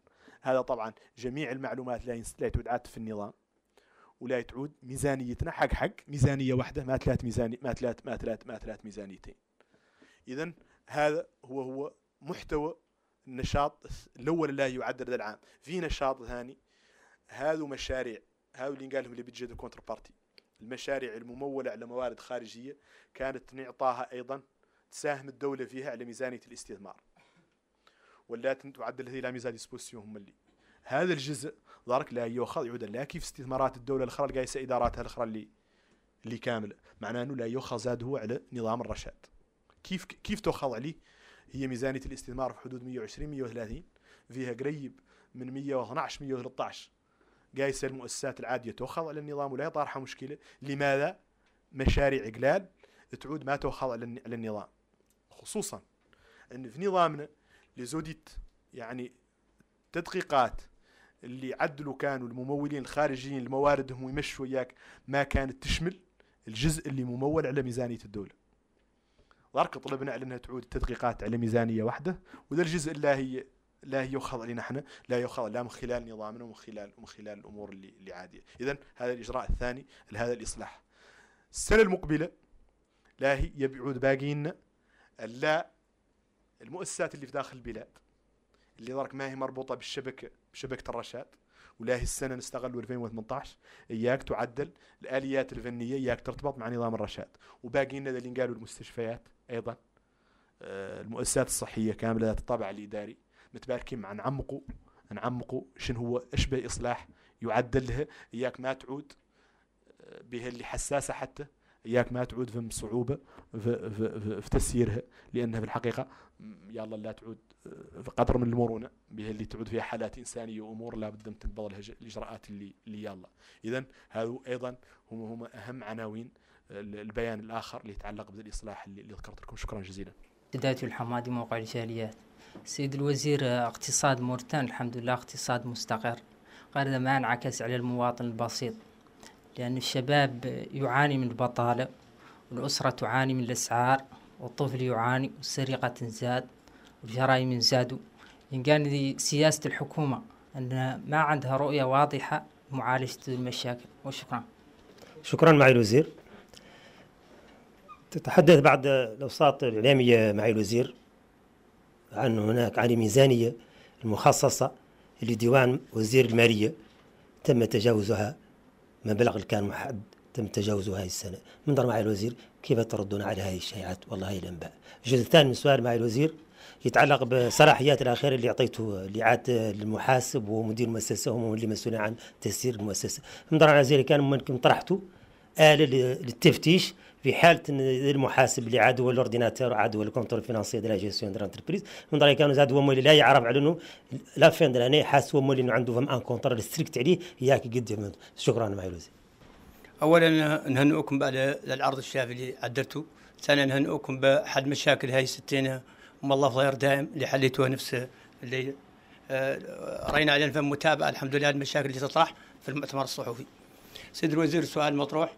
هذا طبعا جميع المعلومات لا لا تعود في النظام ولا تعود ميزانيتنا حق حق ميزانيه واحده ما ثلاث ميزاني ما ثلاث ما ثلاث ما ثلاث ميزانيتين اذا هذا هو هو محتوى النشاط الاول لا هذا العام في نشاط ثاني هذو مشاريع هذو اللي قال لهم اللي بتجي كونتر بارتي المشاريع الممولة على موارد خارجية كانت نعطاها أيضا تساهم الدولة فيها على ميزانية الاستثمار ولا تعدل هذه لا ميزان ديسبوسيون هم اللي هذا الجزء دارك لا يؤخذ يعود لا كيف استثمارات الدولة الأخرى القايسة إداراتها الأخرى اللي اللي كاملة معناه أنه لا يؤخذ زاد هو على نظام الرشاد كيف كيف تؤخذ عليه هي ميزانية الاستثمار في حدود 120 130 فيها قريب من 112 113 قايسه المؤسسات العاديه تؤخذ على النظام ولا يطارحها مشكله لماذا مشاريع قلال تعود ما تؤخذ على النظام خصوصا ان في نظامنا لزودت يعني تدقيقات اللي عدلوا كانوا الممولين الخارجيين لمواردهم ويمشوا وياك ما كانت تشمل الجزء اللي ممول على ميزانيه الدوله ضرك طلبنا على انها تعود التدقيقات على ميزانيه واحده وذا الجزء اللي هي لا يؤخذ علينا يعني احنا لا يؤخذ لا من خلال نظامنا ومن خلال ومن خلال الامور اللي, اللي عاديه اذا هذا الاجراء الثاني لهذا الاصلاح السنه المقبله لا هي يبعد باقينا لا المؤسسات اللي في داخل البلاد اللي درك ما هي مربوطه بالشبكه بشبكه الرشاد ولا هي السنه نستغلوا 2018 اياك تعدل الاليات الفنيه اياك ترتبط مع نظام الرشاد وباقي لنا اللي قالوا المستشفيات ايضا آه، المؤسسات الصحيه كامله ذات الطابع الاداري متباركين مع نعمقوا نعمقوا شنو هو اشبه اصلاح يعدلها اياك ما تعود آه، بها اللي حساسه حتى اياك ما تعود فم صعوبه في, في, في تسييرها لانها في الحقيقه يلا لا تعود في آه، قدر من المرونه بها اللي تعود فيها حالات انسانيه وامور لا بد من تنبض لها الاجراءات اللي, اللي يلا اذا هذو ايضا هم هم اهم عناوين آه، البيان الاخر اللي يتعلق بالاصلاح اللي, اللي ذكرت لكم شكرا جزيلا بدايه الحمادي موقع الجاليات سيد الوزير اقتصاد مرتان الحمد لله اقتصاد مستقر هذا ما انعكس على المواطن البسيط لأن الشباب يعاني من البطالة والأسرة تعاني من الأسعار والطفل يعاني والسرقة تنزاد والجرائم تنزاد إن كان سياسة الحكومة أن ما عندها رؤية واضحة لمعالجة المشاكل وشكرا شكرا معي الوزير تتحدث بعد الاوساط الاعلاميه معي الوزير عن هناك عن الميزانية المخصصة لديوان وزير المالية تم تجاوزها مبلغ اللي كان محدد تم تجاوزه هذه السنة من مع الوزير كيف تردون على هذه الشائعات والله هي الأنباء الجزء الثاني من السؤال مع الوزير يتعلق بصلاحيات الأخيرة اللي أعطيته لإعادة المحاسب ومدير المؤسسة هم اللي مسؤولين عن تسيير المؤسسة من معالي الوزير كان ممكن طرحته آلة للتفتيش في حاله المحاسب اللي عاد هو الاورديناتور عاد هو الكونترول فينانسي دو لا جيستيون دو لونتربريز من ضروري كانوا زاد هو مولي لا يعرف على انه لا فين دو حاس هو مولي انه عنده فم ان كونترول ستريكت عليه ياك قد شكرا مايلوزي اولا نهنئكم بعد العرض الشافي اللي عدلته ثانيا نهنئكم بحد مشاكل هاي ستينا وما الله خير دائم اللي حليتوها نفس اللي آه، راينا على فم متابعه الحمد لله المشاكل اللي تطرح في المؤتمر الصحفي سيد الوزير السؤال مطروح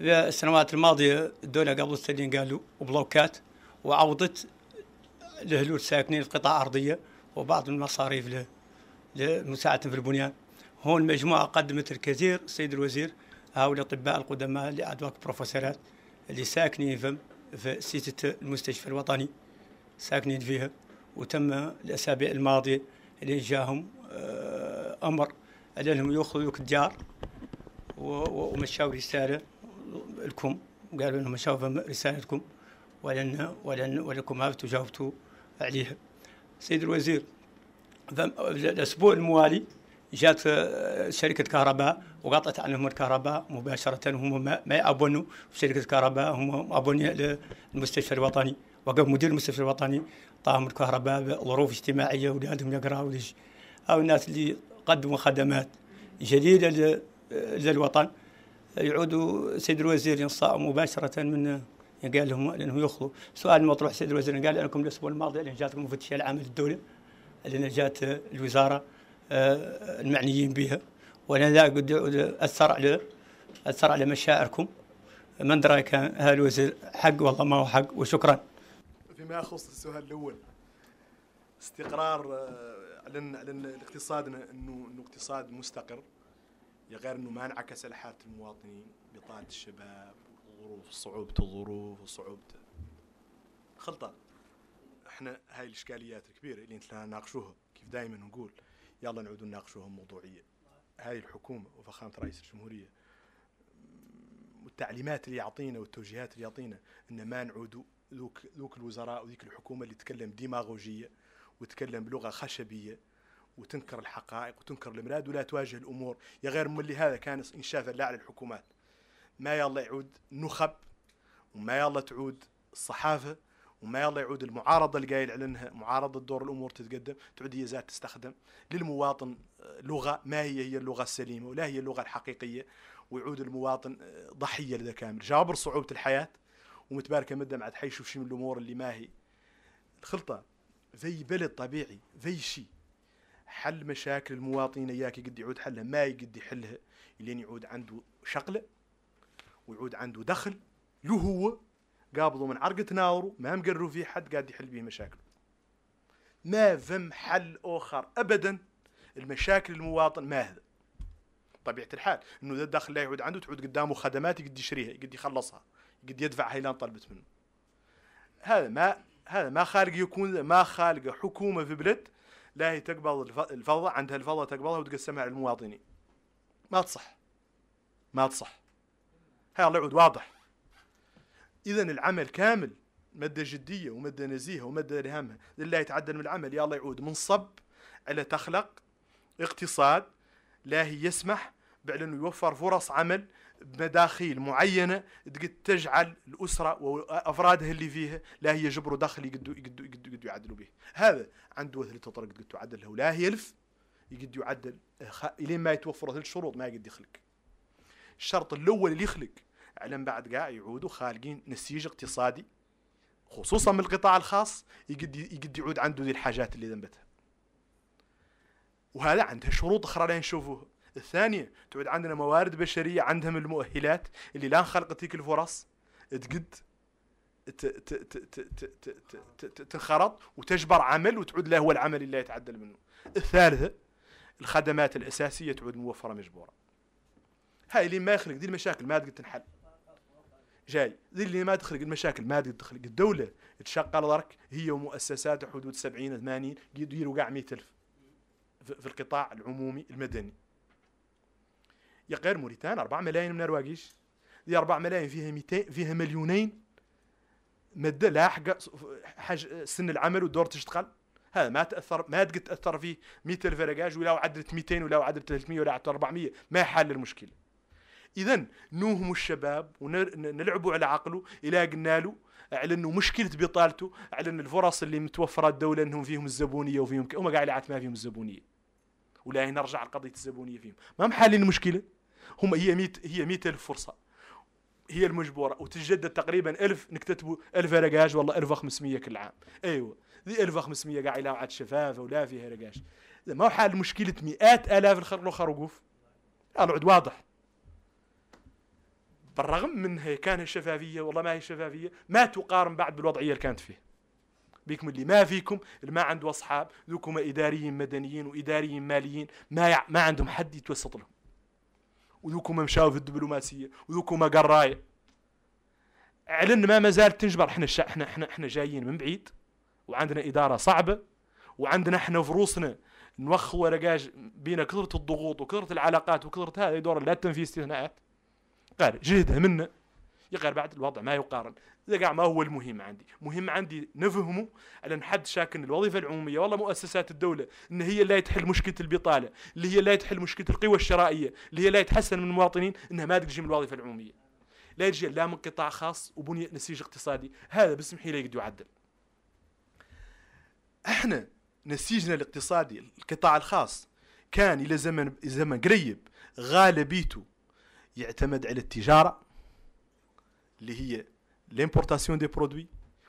السنوات الماضية الدولة قبل سنين قالوا بلوكات وعوضت لهلول ساكنين القطاع الارضيه أرضية وبعض المصاريف لمساعده في البنيان هون مجموعة قدمت الكثير السيد الوزير هؤلاء الأطباء القدماء لأدواك بروفيسورات اللي ساكنين فم في سيتة المستشفى الوطني ساكنين فيها وتم الأسابيع الماضية اللي جاهم آه، أمر أنهم يأخذوا الديار ومشاو رسالة لكم وقالوا انهم شافوا رسالتكم ولن ولن ولكم عرفتوا جاوبتوا عليها سيد الوزير الاسبوع الموالي جات آه، شركة كهرباء وقطعت عنهم الكهرباء مباشرة هم ما يأبونوا في شركة كهرباء هم أبوني للمستشفى الوطني وقف مدير المستشفى الوطني طاهم الكهرباء بظروف اجتماعية ولادهم يقرأوا أو الناس اللي قدموا خدمات جديدة آه، للوطن يعود سيد الوزير ينصاع مباشره من قال لهم انه يخلو سؤال مطروح سيد الوزير قال انكم الاسبوع الماضي لان جاتكم مفتشيه العامة للدوله لان جات الوزاره آه، المعنيين بها وانا لا قد اثر على اثر على مشاعركم من درى كان هذا الوزير حق والله ما هو حق وشكرا فيما يخص السؤال الاول استقرار آه، على الاقتصاد انه انه اقتصاد مستقر غير انه ما انعكس على حاله المواطنين بطاله الشباب وظروف صعوبه الظروف وصعوبه خلطه احنا هاي الاشكاليات الكبيره اللي انتنا ناقشوها كيف دائما نقول يلا نعودوا نناقشوها موضوعيه هاي الحكومه وفخامه رئيس الجمهوريه والتعليمات اللي يعطينا والتوجيهات اللي يعطينا ان ما نعودوا ذوك ذوك الوزراء وذيك الحكومه اللي تتكلم ديماغوجيه وتتكلم بلغه خشبيه وتنكر الحقائق وتنكر الامراد ولا تواجه الامور يا غير ملي هذا كان انشاف لا على الحكومات ما يلا يعود نخب وما يلا تعود الصحافه وما يلا يعود المعارضه اللي قايل علنها معارضه دور الامور تتقدم تعود هي ذات تستخدم للمواطن لغه ما هي هي اللغه السليمه ولا هي اللغه الحقيقيه ويعود المواطن ضحيه لذا كامل جابر صعوبه الحياه ومتباركه مده عاد حيشوف شي من الامور اللي ما هي الخلطه ذي بلد طبيعي ذي شيء حل مشاكل المواطنين اياك يقد يعود حلها ما يقد يحلها لين يعود عنده شغله ويعود عنده دخل له هو قابضه من عرق تناوروا ما مقروا فيه حد قاعد يحل به مشاكله ما فم حل اخر ابدا المشاكل المواطن ما هذا طبيعه الحال انه ذا الدخل لا يعود عنده تعود قدامه خدمات يقد يشريها يقد يخلصها يقد يدفعها الى طلبت منه هذا ما هذا ما خالق يكون ما خالق حكومه في بلد لا هي تقبل الفوضى عندها الفوضى تقبلها وتقسمها على المواطنين ما تصح ما تصح هذا العود واضح إذا العمل كامل مادة جدية ومادة نزيهة ومادة لهمها لله يتعدل من العمل يا الله يعود منصب على تخلق اقتصاد لا هي يسمح انه يوفر فرص عمل مداخيل معينة تقد تجعل الأسرة وأفرادها اللي فيها لا هي جبر دخل يقدوا يقدوا يقدوا يقدوا يعدلوا به هذا عنده ثلاثة طرق قد يعدلها ولا ألف يقد يعدل إلين ما يتوفر ثلاث شروط ما يقد يخلق الشرط الأول اللي يخلق علم بعد قاع يعودوا خالقين نسيج اقتصادي خصوصا من القطاع الخاص يقد يقد يعود عنده ذي الحاجات اللي ذنبتها وهذا عندها شروط اخرى لا نشوفوها الثانية تعود عندنا موارد بشرية عندهم المؤهلات اللي لا انخلقت تلك الفرص تقد تنخرط وتجبر عمل وتعود له هو العمل اللي يتعدل منه الثالثة الخدمات الأساسية تعود موفرة مجبورة هاي اللي ما يخلق دي المشاكل ما تقدر تنحل جاي ذي اللي ما تخلق المشاكل ما تقدر تخلق الدولة على درك هي ومؤسسات حدود 70 80 يديروا كاع 100000 في القطاع العمومي المدني يا غير موريتان 4 ملايين من رواقيش دي 4 ملايين فيها 200 فيها مليونين مادة لاحقة حاج سن العمل ودور تشتغل هذا ما تاثر ما قد تاثر فيه 100 رجاج ولا عدلت 200 ولا عدلت 300 ولا عدلت 400 ما حل المشكله اذا نوهموا الشباب ونلعبوا على عقله الى قلنا له على انه مشكله بطالته على ان الفرص اللي متوفره الدوله انهم فيهم الزبونيه وفيهم هم قاعد ما فيهم الزبونيه ولا نرجع لقضيه الزبونيه فيهم ما محلين المشكله هم هي ميت هي الف فرصه هي المجبوره وتتجدد تقريبا 1000 نكتتبوا 1000 رقاش والله 1500 كل عام ايوه ذي 1500 قاع يلاو عاد شفافه ولا فيها رقاش ما هو حال مشكله مئات الاف الخر الاخر وقوف العود واضح بالرغم من هي كان الشفافيه والله ما هي شفافيه ما تقارن بعد بالوضعيه اللي كانت فيه بيكم اللي ما فيكم اللي ما عنده اصحاب ذوكم اداريين مدنيين واداريين ماليين ما يع... ما عندهم حد يتوسط لهم وذوكما مشاو في الدبلوماسيه وذوكما قرايه على اعلن ما مازال تنجبر احنا الشعب احنا احنا احنا جايين من بعيد وعندنا اداره صعبه وعندنا احنا في روسنا نوخ بينا بين كثره الضغوط وكثره العلاقات وكثره هذا دور لا تنفي استثناءات قال جهده منا غير بعد الوضع ما يقارن إذا قاع ما هو المهم عندي مهم عندي نفهمه على حد شاكن الوظيفة العمومية والله مؤسسات الدولة إن هي لا تحل مشكلة البطالة اللي هي لا تحل مشكلة القوى الشرائية اللي هي لا يتحسن من المواطنين إنها ما تجي من الوظيفة العمومية لا يجي لا من قطاع خاص وبنية نسيج اقتصادي هذا بسمح لا يقدر يعدل احنا نسيجنا الاقتصادي القطاع الخاص كان الى زمن زمن قريب غالبيته يعتمد على التجاره اللي هي الامبورتاسيون دي برودوي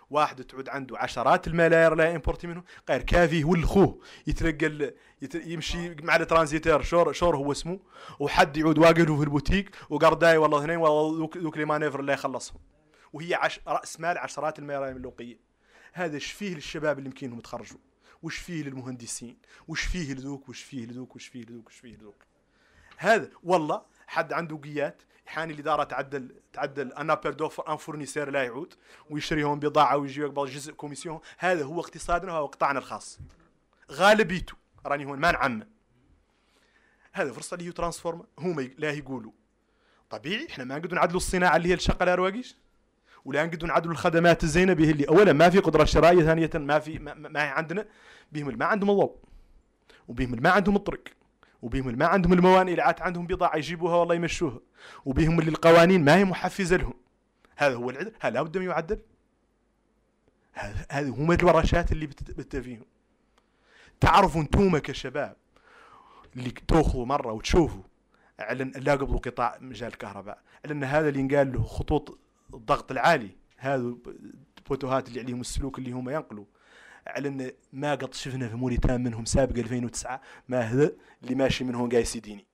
واحد تعود عنده عشرات الملاير لا امبورتي منهم غير كافي هو الخوه يتلقى يمشي مع الترانزيتير شور شور هو اسمه وحد يعود واقف في البوتيك وقرداي والله اثنين والله ذوك لي مانيفر اللي يخلصهم وهي عش راس مال عشرات الملاير اللوقيه هذا ايش فيه للشباب اللي يمكنهم يتخرجوا وش فيه للمهندسين وش فيه لذوك وش فيه لذوك وش فيه لذوك وش فيه لذوك هذا والله حد عنده قيات حان الاداره تعدل تعدل انا بيردو ان فورنيسير لا يعود ويشريهم بضاعه ويجي يقبل جزء كوميسيون هذا هو اقتصادنا وهو قطاعنا الخاص غالبيته راني هون ما نعمم هذا فرصه ليو ترانسفورم هما لا يقولوا طبيعي احنا ما نقدر نعدلوا الصناعه اللي هي الشقه الارواقيش ولا نقدر نعدلوا الخدمات الزينه به اللي اولا ما في قدره شرائيه ثانيه ما في ما, ما عندنا بهم ما عندهم الضوء وبهم ما عندهم الطرق وبهم اللي ما عندهم الموانئ اللي عاد عندهم بضاعه يجيبوها والله يمشوها وبهم اللي القوانين ما هي محفزه لهم هذا هو العدل هل لابد ان يعدل هذه هما الورشات اللي فيهم تعرفوا انتوما كشباب اللي تاخذوا مره وتشوفوا اعلن لا قبل قطاع مجال الكهرباء لان هذا اللي ينقال له خطوط الضغط العالي هذا الفوتوهات اللي عليهم السلوك اللي هم ينقلوا على ان ما قد شفنا في موريتان منهم سابق 2009 ما هذا اللي ماشي من هون قايس يديني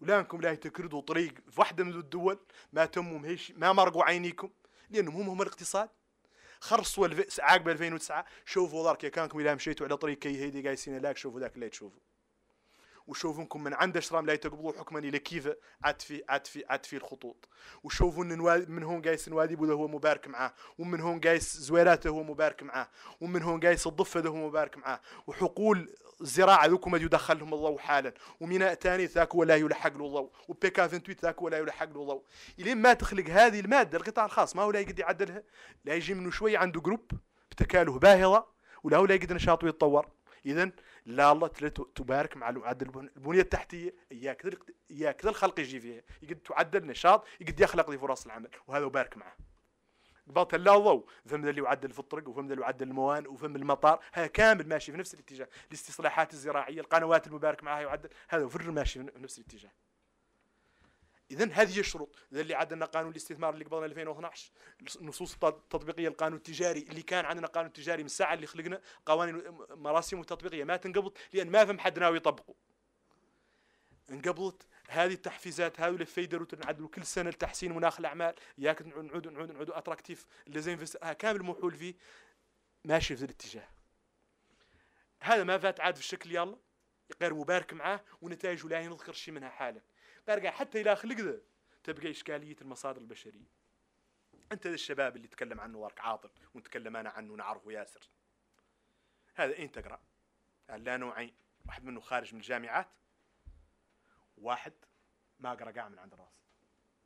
ولانكم لا تكردوا طريق في واحده من الدول ما تمهم مهيش ما مرقوا عينيكم لانهم هم هم الاقتصاد خرصوا عاقبه عقب 2009 شوفوا ذاك كانكم اذا مشيتوا على طريق كي هيدي قايسين لاك شوفوا ذاك اللي تشوفوا وشوفونكم من عند شرام لا يتقبلوا حكما الى كيف عاد في عاد في عاد في الخطوط وشوفون من هون قايس بوده هو مبارك معاه ومن هون قايس زويراته هو مبارك معاه ومن هون قايس الضفه هو مبارك معاه وحقول الزراعه ذوكم يدخلهم الضوء حالا وميناء ثاني ذاك ولا يلحق له الضوء وبيكا 28 ذاك ولا يلحق له الضوء الين ما تخلق هذه الماده القطاع الخاص ما هو لا يقدر يعدلها لا يجي منه شوي عنده جروب بتكاله باهظه ولا هو لا يقدر نشاطه يتطور اذا لا الله تبارك مع عاد البنيه التحتيه اياك اياك الخلق يجي فيها يقد تعدل نشاط يقد يخلق لي فرص العمل وهذا بارك معه قبلت لا ضوء فهم اللي يعدل في الطرق وفهم اللي يعدل الموان وفهم المطار هذا كامل ماشي في نفس الاتجاه الاستصلاحات الزراعيه القنوات المبارك معها يعدل هذا فر ماشي في نفس الاتجاه اذا هذه الشروط اذا اللي عندنا قانون الاستثمار اللي قبلنا 2012 النصوص التطبيقيه القانون التجاري اللي كان عندنا قانون تجاري من الساعه اللي خلقنا قوانين مراسم التطبيقيه ما تنقبض لان ما فهم حد ناوي يطبقه انقبضت هذه التحفيزات هذول الفيدر وتنعدلوا كل سنه لتحسين مناخ الاعمال ياك نعود نعود نعود اتراكتيف لزينفست كامل محول فيه ماشي في الاتجاه هذا ما فات عاد في الشكل يلا غير مبارك معاه ونتائجه لا نذكر شيء منها حالا ترجع حتى الى ذا تبقى اشكاليه المصادر البشريه انت ذا الشباب اللي تكلم عنه وارك عاطل ونتكلم انا عنه ونعرفه ياسر هذا اين تقرا لا نوعين واحد منه خارج من الجامعات واحد ما اقرا قاع من عند الراس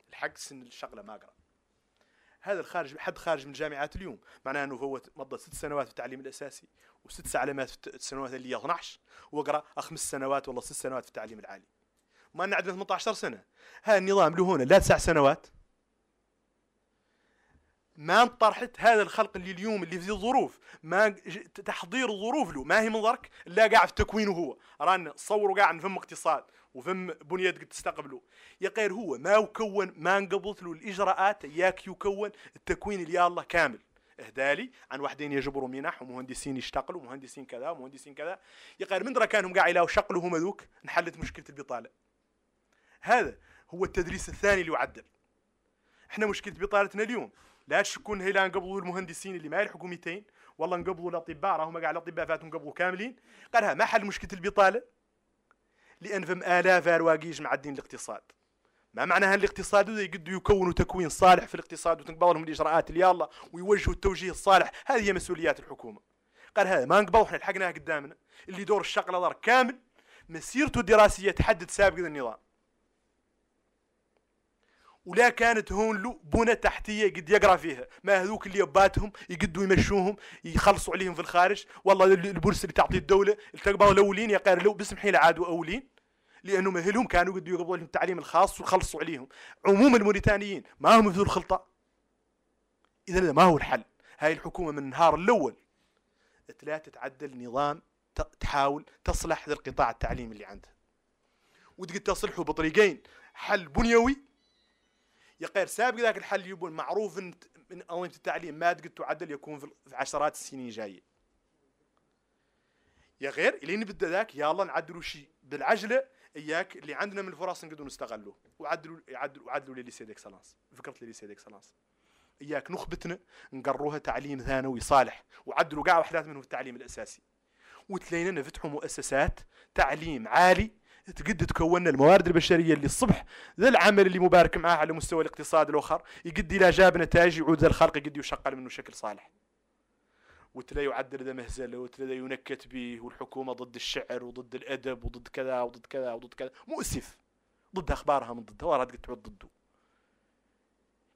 الحق سن الشغله ما اقرا هذا الخارج حد خارج من الجامعات اليوم معناه انه هو مضى ست سنوات في التعليم الاساسي وست سنوات في السنوات اللي 12 واقرا خمس سنوات ولا ست سنوات في التعليم العالي ما أن عندنا 18 سنة هذا النظام له هنا لا تسع سنوات ما انطرحت هذا الخلق اللي اليوم اللي في الظروف ما تحضير الظروف له ما هي من لا قاع في تكوينه هو رانا صوروا قاع فم اقتصاد وفم بنية تستقبله يا غير هو ما كون ما انقبلت له الاجراءات ياك يكون التكوين اللي الله كامل اهدالي عن واحدين يجبروا منح ومهندسين يشتغلوا ومهندسين كذا ومهندسين كذا يا غير من درا كانهم قاع يلاو شقلوا هما ذوك نحلت مشكله البطاله هذا هو التدريس الثاني اللي يعدل احنا مشكله بطالتنا اليوم لا تشكون هي لان قبلوا المهندسين اللي ما يلحقوا 200 والله نقبلوا الاطباء راهم قاعد الاطباء فاتهم قبلوا كاملين قالها ما حل مشكله البطاله لان فم الاف الواقيج معدين الاقتصاد ما معناها الاقتصاد يقدوا يكونوا تكوين صالح في الاقتصاد وتنقبض لهم الاجراءات اللي يلا ويوجهوا التوجيه الصالح هذه هي مسؤوليات الحكومه قال هذا ما نقبضوا احنا لحقناها قدامنا اللي دور الشق دار كامل مسيرته الدراسيه تحدد سابقا النظام ولا كانت هون له بنى تحتيه قد يقرا فيها ما هذوك اللي يباتهم يقدوا يمشوهم يخلصوا عليهم في الخارج والله البورس اللي تعطيه الدوله التقبض الاولين يا قال لو بسمحي لي عادوا اولين لانه مهلهم كانوا قد يقبضوا لهم التعليم الخاص وخلصوا عليهم عموم الموريتانيين ما هم في ذو الخلطه اذا ما هو الحل هاي الحكومه من النهار الاول لا تتعدل نظام تحاول تصلح للقطاع التعليمي اللي عندها وتقد تصلحه بطريقين حل بنيوي يقير سابق ذاك الحل يبون معروف من أنظمة التعليم ما تقدر تعدل يكون في عشرات السنين جاية يا غير اللي نبدا ذاك يلا نعدلوا شيء بالعجله اياك اللي عندنا من الفرص نقدروا نستغلوه وعدلوا عدلوا عدلوا لي سيد اكسلانس فكره لي سيد اكسلانس اياك نخبتنا نقروها تعليم ثانوي صالح وعدلوا كاع وحدات منهم التعليم الاساسي وتلينا نفتحوا مؤسسات تعليم عالي تقد تكون الموارد البشريه اللي الصبح ذا العمل اللي مبارك معاه على مستوى الاقتصاد الاخر يقد الى جاب نتائج يعود ذا الخلق يقد يشقل منه شكل صالح وتلا يعدل ذا مهزله وتلا ينكت به والحكومه ضد الشعر وضد الادب وضد كذا وضد كذا وضد كذا مؤسف ضد اخبارها من ضدها قد تعود ضده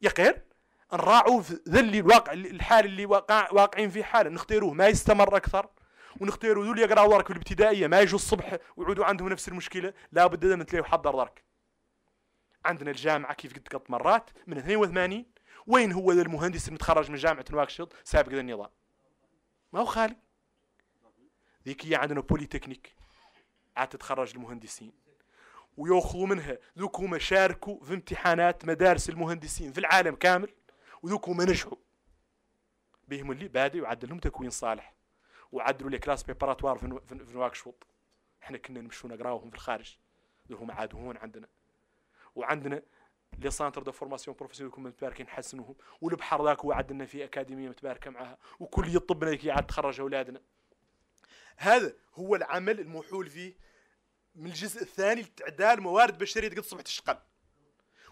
يقين نراعوا ذا اللي الواقع الحال اللي واقع واقعين فيه حاله نختاروه ما يستمر اكثر ونختاروا ذول يقراوا دارك في الابتدائيه ما يجوا الصبح ويعودوا عندهم نفس المشكله لابد ان تلاقوا حضر دارك عندنا الجامعه كيف قلت قط مرات من 82 وين هو ذا المهندس المتخرج من جامعه نواكشوط سابق ذا النظام ما هو خالي ذيك هي عندنا بوليتكنيك عاد تتخرج المهندسين وياخذوا منها ذوك هما شاركوا في امتحانات مدارس المهندسين في العالم كامل وذوك هما نجحوا بهم اللي بادئ يعدل لهم تكوين صالح وعدلوا لي كلاس بريباراتوار في, في نواكشوط احنا كنا نمشوا نقراوهم في الخارج هم عاد هون عندنا وعندنا لي سانتر دو فورماسيون بروفيسيونيل كنا متباركين نحسنوهم والبحر ذاك وعدنا في اكاديميه متباركه معاها وكل طبنا كي عاد تخرج اولادنا هذا هو العمل الموحول فيه من الجزء الثاني لتعدال موارد بشريه قد صبحت تشقل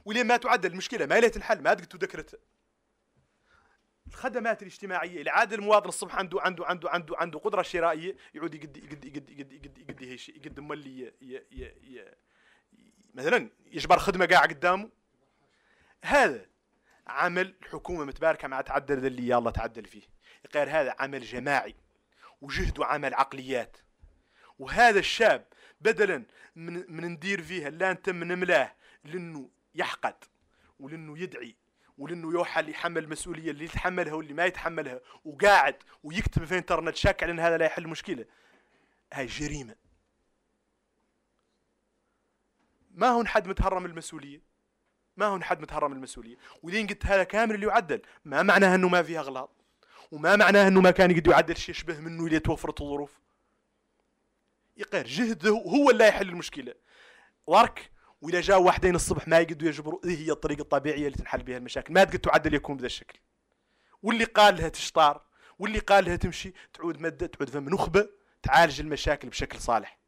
ولا ما تعدل المشكله ما لها تنحل ما تقدر تذكرتها الخدمات الاجتماعيه اللي عاد المواطن الصبح عنده عنده عنده عنده عنده قدره شرائيه يعود يقد يقد يقد يقد يقد يقد هيش يقد ملي مثلا يجبر خدمه قاع قدامه هذا عمل الحكومه متباركه مع تعدل اللي يلا تعدل فيه غير هذا عمل جماعي وجهد وعمل عقليات وهذا الشاب بدلا من, من ندير فيها لا نتم نملاه لانه يحقد ولانه يدعي ولانه يوحى اللي يحمل المسؤوليه اللي يتحملها واللي ما يتحملها وقاعد ويكتب في الانترنت شاك على ان هذا لا يحل مشكله هاي جريمه ما هو حد متهرم المسؤوليه ما هو حد متهرم المسؤوليه ولين قلت هذا كامل اللي يعدل ما معناها انه ما فيها اغلاط وما معناها انه ما كان يقدر يعدل شيء يشبه منه اللي توفرت الظروف يقير جهده هو اللي يحل المشكله وارك واذا جاء واحدين الصبح ما يقدروا يجبروا ايه هي الطريقه الطبيعيه اللي تنحل بها المشاكل ما تقدر تعدل يكون بهذا الشكل واللي قال لها تشطار واللي قال لها تمشي تعود ماده تعود فم نخبه تعالج المشاكل بشكل صالح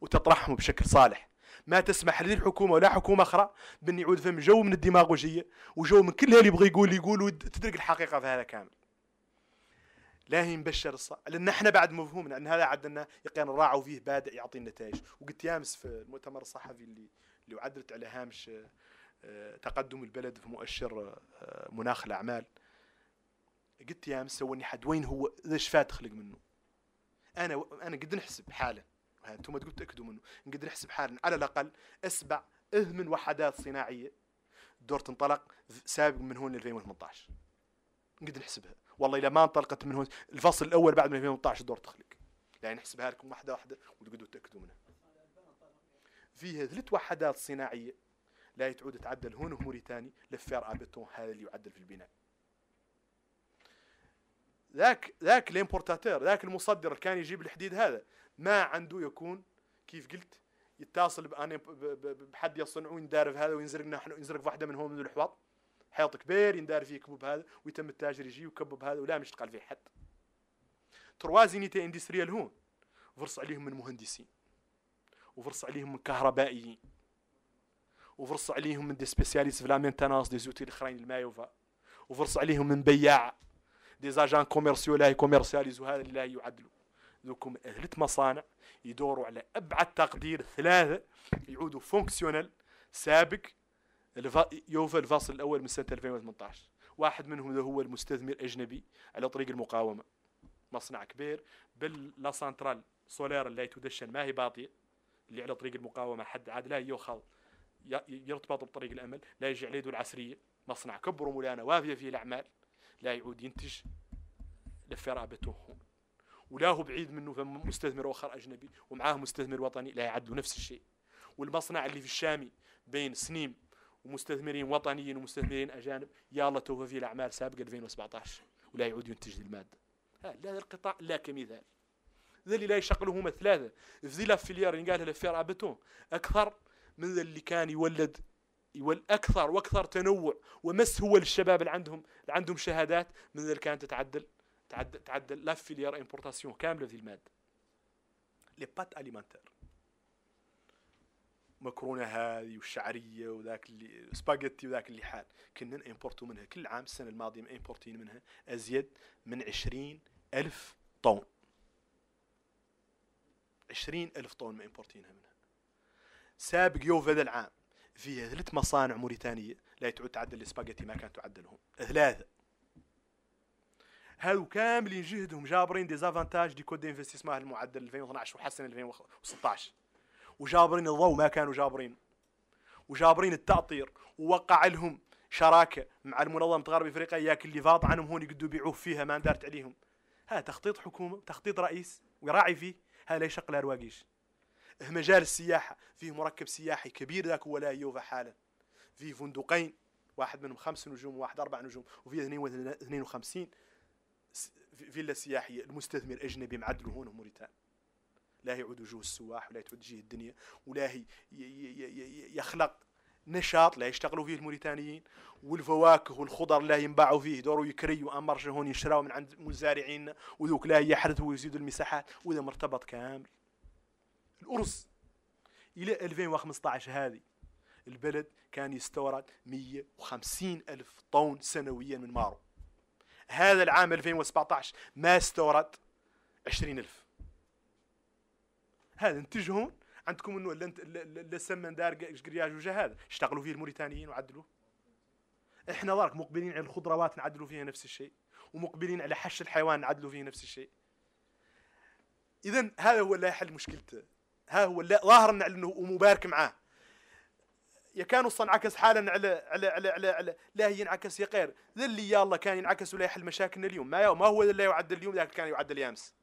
وتطرحهم بشكل صالح ما تسمح للحكومه ولا حكومه اخرى بان يعود فم جو من الديماغوجيه وجو من كل اللي يبغى يقول يقول وتدرك الحقيقه في هذا كامل لا هي مبشر الص... لان احنا بعد مفهومنا ان هذا عدنا يقين راعوا فيه بادئ يعطي النتائج وقلت يامس في المؤتمر الصحفي اللي اللي عدلت على هامش آه، تقدم البلد في مؤشر آه، مناخ الأعمال قلت يا امس هو حد وين هو ايش فات خلق منه انا انا قد نحسب حالا انتم تقول تاكدوا منه نقدر نحسب حالا على الاقل اسبع اهمن وحدات صناعيه دور تنطلق سابق من هون ل 2018 نقدر نحسبها والله اذا ما انطلقت من هون الفصل الاول بعد من 2018 دور تخلق يعني نحسبها لكم واحده واحده وتقدروا تاكدوا منها فيها ثلاث وحدات صناعية لا يتعود تعدل هون وموريتاني موريتاني لفير ابيتون هذا اللي يعدل في البناء ذاك ذاك الامبورتاتور ذاك المصدر اللي كان يجيب الحديد هذا ما عنده يكون كيف قلت يتصل بأنا بحد يصنعوه في هذا وينزرق نحن ينزرق واحده من هون من الحواط حيط كبير يندار فيه كبوب هذا ويتم التاجر يجي ويكبب هذا ولا مش تقال فيه حد تروازينيتي اندستريال هون فرص عليهم من مهندسين وفرص عليهم من كهربائيين وفرص عليهم من دي سبيسياليست في لا مينتينانس دي زوتي الاخرين المايوفا وفرص عليهم من بياع دي زاجان كوميرسيو لا يكوميرسياليزو هذا لا يعدلوا دوكم ثلاث مصانع يدوروا على ابعد تقدير ثلاثه يعودوا فونكسيونال سابق الفا... يوفا الفاصل الاول من سنه 2018 واحد منهم هو المستثمر الاجنبي على طريق المقاومه مصنع كبير باللا سنترال سولير اللي تدشن ما هي باطيه اللي على طريق المقاومه حد عاد لا يوخل يرتبط بطريق الامل لا يجي عليه دول عسريه مصنع كبر مولانا وافيه فيه الاعمال لا يعود ينتج لفرع بتوهون ولا هو بعيد منه مستثمر اخر اجنبي ومعاه مستثمر وطني لا يعدوا نفس الشيء والمصنع اللي في الشامي بين سنيم ومستثمرين وطنيين ومستثمرين اجانب يا الله توفى فيه الاعمال سابقه 2017 ولا يعود ينتج الماده لا القطاع لا كمثال ذا لا يشغله هما ثلاثة في لا فيليار اللي يعني قالها لفير أبتون أكثر من ذا اللي كان يولد يولد أكثر وأكثر تنوع ومس هو للشباب اللي عندهم اللي عندهم شهادات من ذا اللي كانت تعدل تعدل تعدل لا فيليار امبورتاسيون كاملة ذي المادة لي بات أليمنتير مكرونه هذه والشعريه وذاك اللي سباجيتي وذاك اللي حال كنا نمبورتو منها كل عام السنه الماضيه امبورتين منها ازيد من عشرين الف طن 20 ألف طن ما إمبورتينها منها سابق يوف هذا العام فيها ثلاث مصانع موريتانية لا تعود تعدل السباجيتي ما كانت تعدلهم ثلاثة هذو كاملين جهدهم جابرين دي زافانتاج دي كود دي انفستيسمون المعدل 2012 وحسن 2016 وجابرين الضوء ما كانوا جابرين وجابرين التأطير ووقع لهم شراكه مع المنظمه غرب افريقيا ياك اللي فاض عنهم هون يقدوا يبيعوه فيها ما دارت عليهم ها تخطيط حكومه تخطيط رئيس ويراعي فيه هذا لا يشق الأرواقيش اه، مجال السياحة فيه مركب سياحي كبير ذاك ولا يوفى حالا فيه فندقين واحد منهم خمس نجوم وواحد أربع نجوم وفيه 52 فيلا سياحية المستثمر أجنبي معدل هون موريتانيا لا يعود وجوه السواح ولا تعود جيه الدنيا ولا يخلق نشاط لا يشتغلوا فيه الموريتانيين والفواكه والخضر لا ينباعوا فيه دوروا يكريوا امر هون يشراوا من عند مزارعين وذوك لا يحرثوا ويزيدوا المساحات وذا مرتبط كامل الارز الى 2015 هذه البلد كان يستورد 150 ألف طن سنويا من مارو هذا العام 2017 ما استورد 20 ألف هذا انتجهم عندكم انه لسمن دار قرياج وجه هذا اشتغلوا فيه الموريتانيين وعدلوه احنا دارك مقبلين على الخضروات نعدلوا فيها نفس الشيء ومقبلين على حش الحيوان نعدلوا فيه نفس الشيء اذا هذا هو لا يحل مشكلته ها هو لا ظاهر انه ومبارك معاه كانوا صنعكس حالا على على على على, على لا ينعكس يا غير ذا اللي يا الله كان ينعكس ولا يحل مشاكلنا اليوم ما ما هو ذا اللي يعدل اليوم ذاك كان يعدل يامس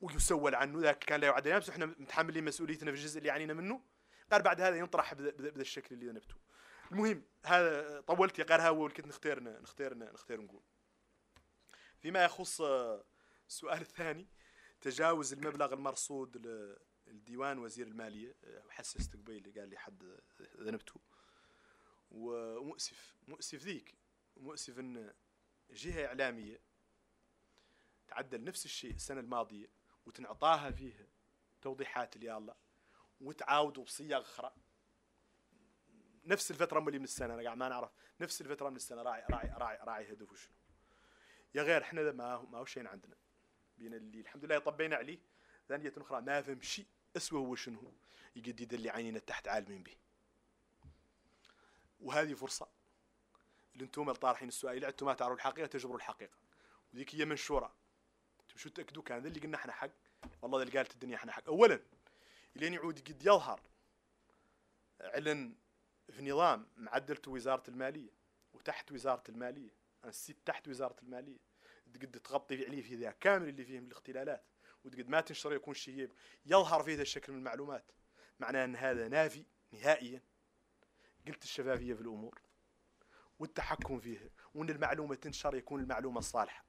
ويسول عنه ذاك كان لا يعد نفسه احنا متحملين مسؤوليتنا في الجزء اللي يعنينا منه قال بعد هذا ينطرح بهذا الشكل اللي ذنبته المهم هذا طولت يا قال هو كنت نختار نختار نختار نقول فيما يخص السؤال الثاني تجاوز المبلغ المرصود للديوان وزير المالية حسست قبيل قال لي حد ذنبته ومؤسف مؤسف ذيك مؤسف ان جهة إعلامية تعدل نفس الشيء السنة الماضية وتنعطاها فيه توضيحات يا الله وتعاودوا بصيغ اخرى نفس الفتره ملي من السنه انا قاعد ما نعرف نفس الفتره من السنه راعي راعي راعي راعي هدفه شنو يا غير احنا ما هو ما هو شيء عندنا بين اللي الحمد لله طبينا عليه ثانيه اخرى ما فهم شيء اسوء هو شنو يجدد اللي عينينا تحت عالمين به وهذه فرصه اللي انتم طارحين السؤال اللي انتم ما تعرفوا الحقيقه تجبروا الحقيقه وذيك هي منشوره شو تاكدوا كان اللي قلنا احنا حق والله اللي قالت الدنيا احنا حق اولا الين يعود قد يظهر علن في نظام معدلته وزاره الماليه وتحت وزاره الماليه انسيت تحت وزاره الماليه تقد تغطي عليه في ذا كامل اللي فيه من الاختلالات وتقد ما تنشر يكون شيء يظهر في ذا الشكل من المعلومات معناه ان هذا نافي نهائيا قلت الشفافيه في الامور والتحكم فيها وان المعلومه تنشر يكون المعلومه الصالحه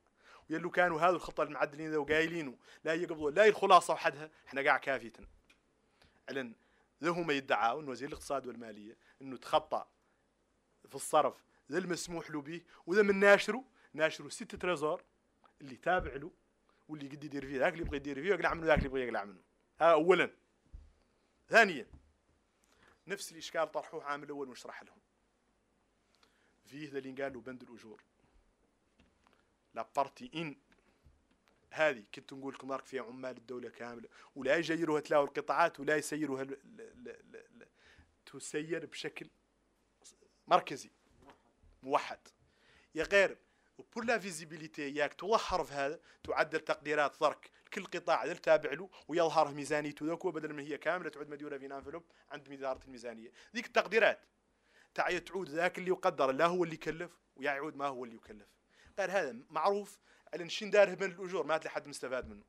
يلو كانوا هذا الخطه المعدلين وقايلينه لا يقبضوا لا الخلاصه وحدها احنا قاع كافيتنا علن ذو هما يدعوا انه وزير الاقتصاد والماليه انه تخطى في الصرف ذا المسموح له به وذا من ناشره ناشره ست تريزور اللي تابع له واللي قد يدير فيه ذاك اللي يبغى يدير فيه يقلع منه ذاك اللي يبغى يقلع منه ها اولا ثانيا نفس الاشكال طرحوه عام الاول ونشرح لهم فيه اللي قالوا بند الاجور لابارتي ان هذه كنت نقول لكم راك فيها عمال الدولة كاملة ولا يجيروها تلاو القطاعات ولا يسيروها ل... ل... ل... ل... تسير بشكل مركزي موحد يا غير وبور لا فيزيبيليتي ياك توحر في هذا تعدل تقديرات ظرك كل قطاع تابع له ويظهر ميزانيته ذاك بدل من هي كامله تعود مديونه في انفلوب عند اداره الميزانيه ذيك التقديرات تعي تعود ذاك اللي يقدر لا هو اللي يكلف ويعود ما هو اللي يكلف قال هذا معروف الانشين داره من الاجور ما حد مستفاد منه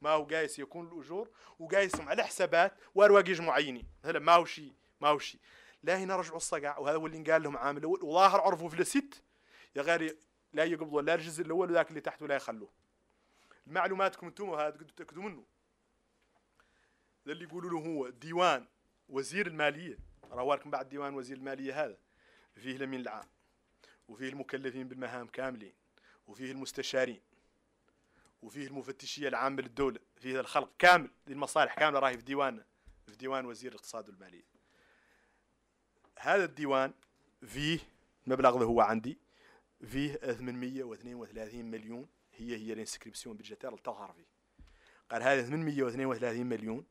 ما هو قايس يكون الاجور وقايسهم على حسابات وارواقيج معينين هذا ما هو شيء ما هو شيء لا هنا رجعوا الصقع وهذا هو اللي قال لهم عامل الاول وظاهر عرفوا في الست يا غير لا يقبضوا لا الجزء الاول وذاك اللي تحته ولا يخلوه معلوماتكم انتم هذا تاكدوا منه اللي يقولوا له هو ديوان وزير الماليه راواركم بعد ديوان وزير الماليه هذا فيه الامين العام وفيه المكلفين بالمهام كاملين وفيه المستشارين وفيه المفتشية العامة للدولة فيه الخلق كامل للمصالح كاملة راهي في ديواننا في ديوان وزير الاقتصاد والمالية هذا الديوان فيه المبلغ اللي هو عندي فيه 832 مليون هي هي الانسكريبسيون بيجيتير اللي تظهر فيه قال هذا 832 مليون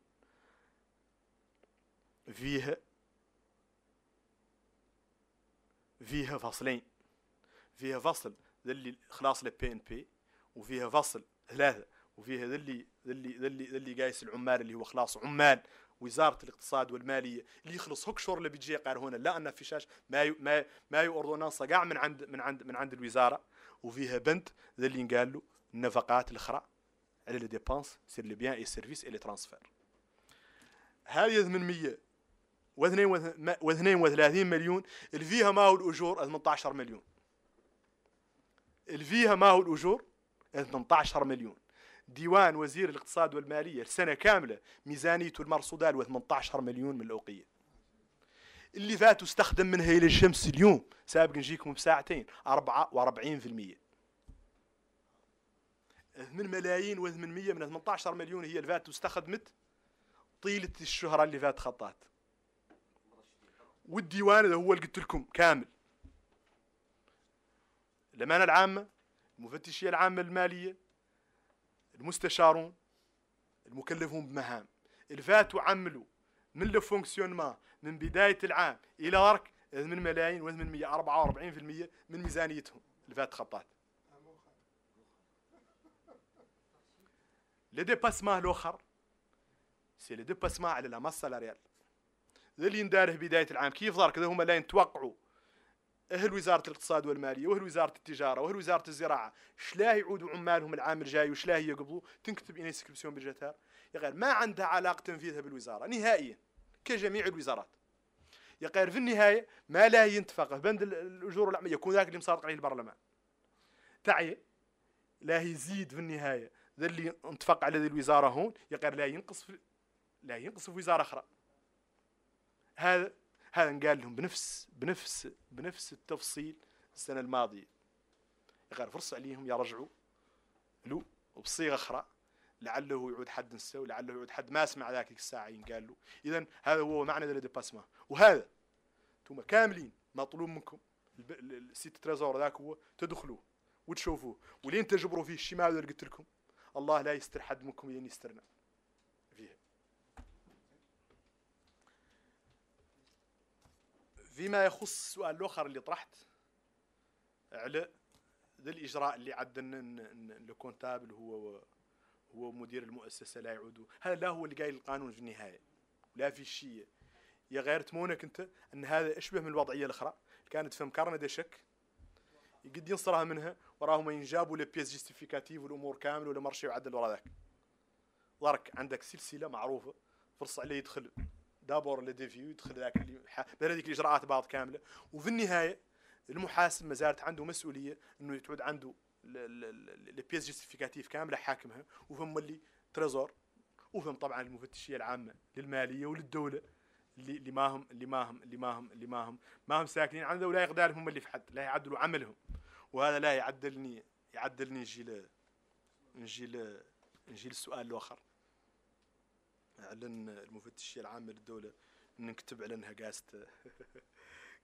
فيه فيها فصلين فيها فصل ذا اللي خلاص للبي ان بي وفيها فصل ثلاثه وفيها ذا اللي ذا اللي ذا اللي ذا اللي قايس العمال اللي هو خلاص عمال وزاره الاقتصاد والماليه اللي يخلص هوك شور اللي بيجي قال هنا لا انا في شاش ما يو ما ما اوردونانسا كاع من عند من عند من عند الوزاره وفيها بنت ذا اللي قال له النفقات الاخرى على لي ديبونس سير لي بيان اي سيرفيس اي لي ترانسفير هذه 800 و 32 مليون اللي فيها ما هو الاجور 18 مليون الفيها ما هو الأجور 18 مليون ديوان وزير الاقتصاد والمالية السنة كاملة ميزانيته المرصودة له 18 مليون من الأوقية اللي فاتوا استخدم منها إلى الشمس اليوم سابق نجيكم بساعتين 44% 8 ملايين و800 من 18 مليون هي اللي فاتت استخدمت طيلة الشهرة اللي فات خطات والديوان اللي هو اللي قلت لكم كامل الأمانة العامة المفتشية العامة المالية المستشارون المكلفون بمهام الفاتوا عملوا من لو ما من بداية العام إلى أرك 8 ملايين و 844% من ميزانيتهم الفات خطات لي ديباسمان الاخر سي لي ديباسمان على لا ماس سالاريال اللي نداره بدايه العام كيف ظهر كذا هما لا يتوقعوا اهل وزاره الاقتصاد والماليه واهل وزاره التجاره واهل وزاره الزراعه شلاه يعودوا عمالهم العام الجاي وشلاه يقبلوا تنكتب اني سكريبسيون بالجتار يا غير ما عندها علاقه تنفيذها بالوزاره نهائيا كجميع الوزارات يا غير في النهايه ما لا ينتفق بند الاجور العمل يكون ذاك اللي مصادق عليه البرلمان تعي لا يزيد في النهايه ذا اللي انتفق على ذي الوزاره هون يا غير لا ينقص في لا ينقص في وزاره اخرى هذا هذا قال لهم بنفس بنفس بنفس التفصيل السنه الماضيه غير فرصه عليهم يرجعوا له وبصيغه اخرى لعله يعود حد نسى ولعله يعود حد ما سمع ذاك الساعه قال له اذا هذا هو معنى لدى وهذا انتم كاملين مطلوب منكم السيت تريزور ذاك هو تدخلوه وتشوفوه ولين تجبروا فيه الشمال اللي قلت لكم الله لا يستر حد منكم لين يسترنا فيما يخص السؤال الاخر اللي طرحت على ذا الاجراء اللي عدنا الكونتابل هو هو مدير المؤسسه لا يعود هذا لا هو اللي قايل القانون في النهايه لا في شيء يا غير تمونك انت ان هذا اشبه من الوضعيه الاخرى كانت في مكرنة شك قد ينصرها منها وراهم ينجابوا بيس جيستيفيكاتيف والامور كامله ولا مرشي وعدل ورا ذاك ضرك عندك سلسله معروفه فرص عليه يدخل دابور ديفيو يدخل ذاك دار هذيك الاجراءات بعض كامله وفي النهايه المحاسب ما زالت عنده مسؤوليه انه تعود عنده لي بيس جيستيفيكاتيف كامله حاكمها وهم اللي تريزور وفهم طبعا المفتشيه العامه للماليه وللدوله اللي اللي ما هم اللي ما هم اللي ما هم اللي ما هم ما هم ساكنين عنده ولا يقدرهم هم اللي في حد لا يعدلوا عملهم وهذا لا يعدلني يعدلني نجي نجي نجي للسؤال الاخر اعلن المفتشيه العامه للدوله ان نكتب انها قاسة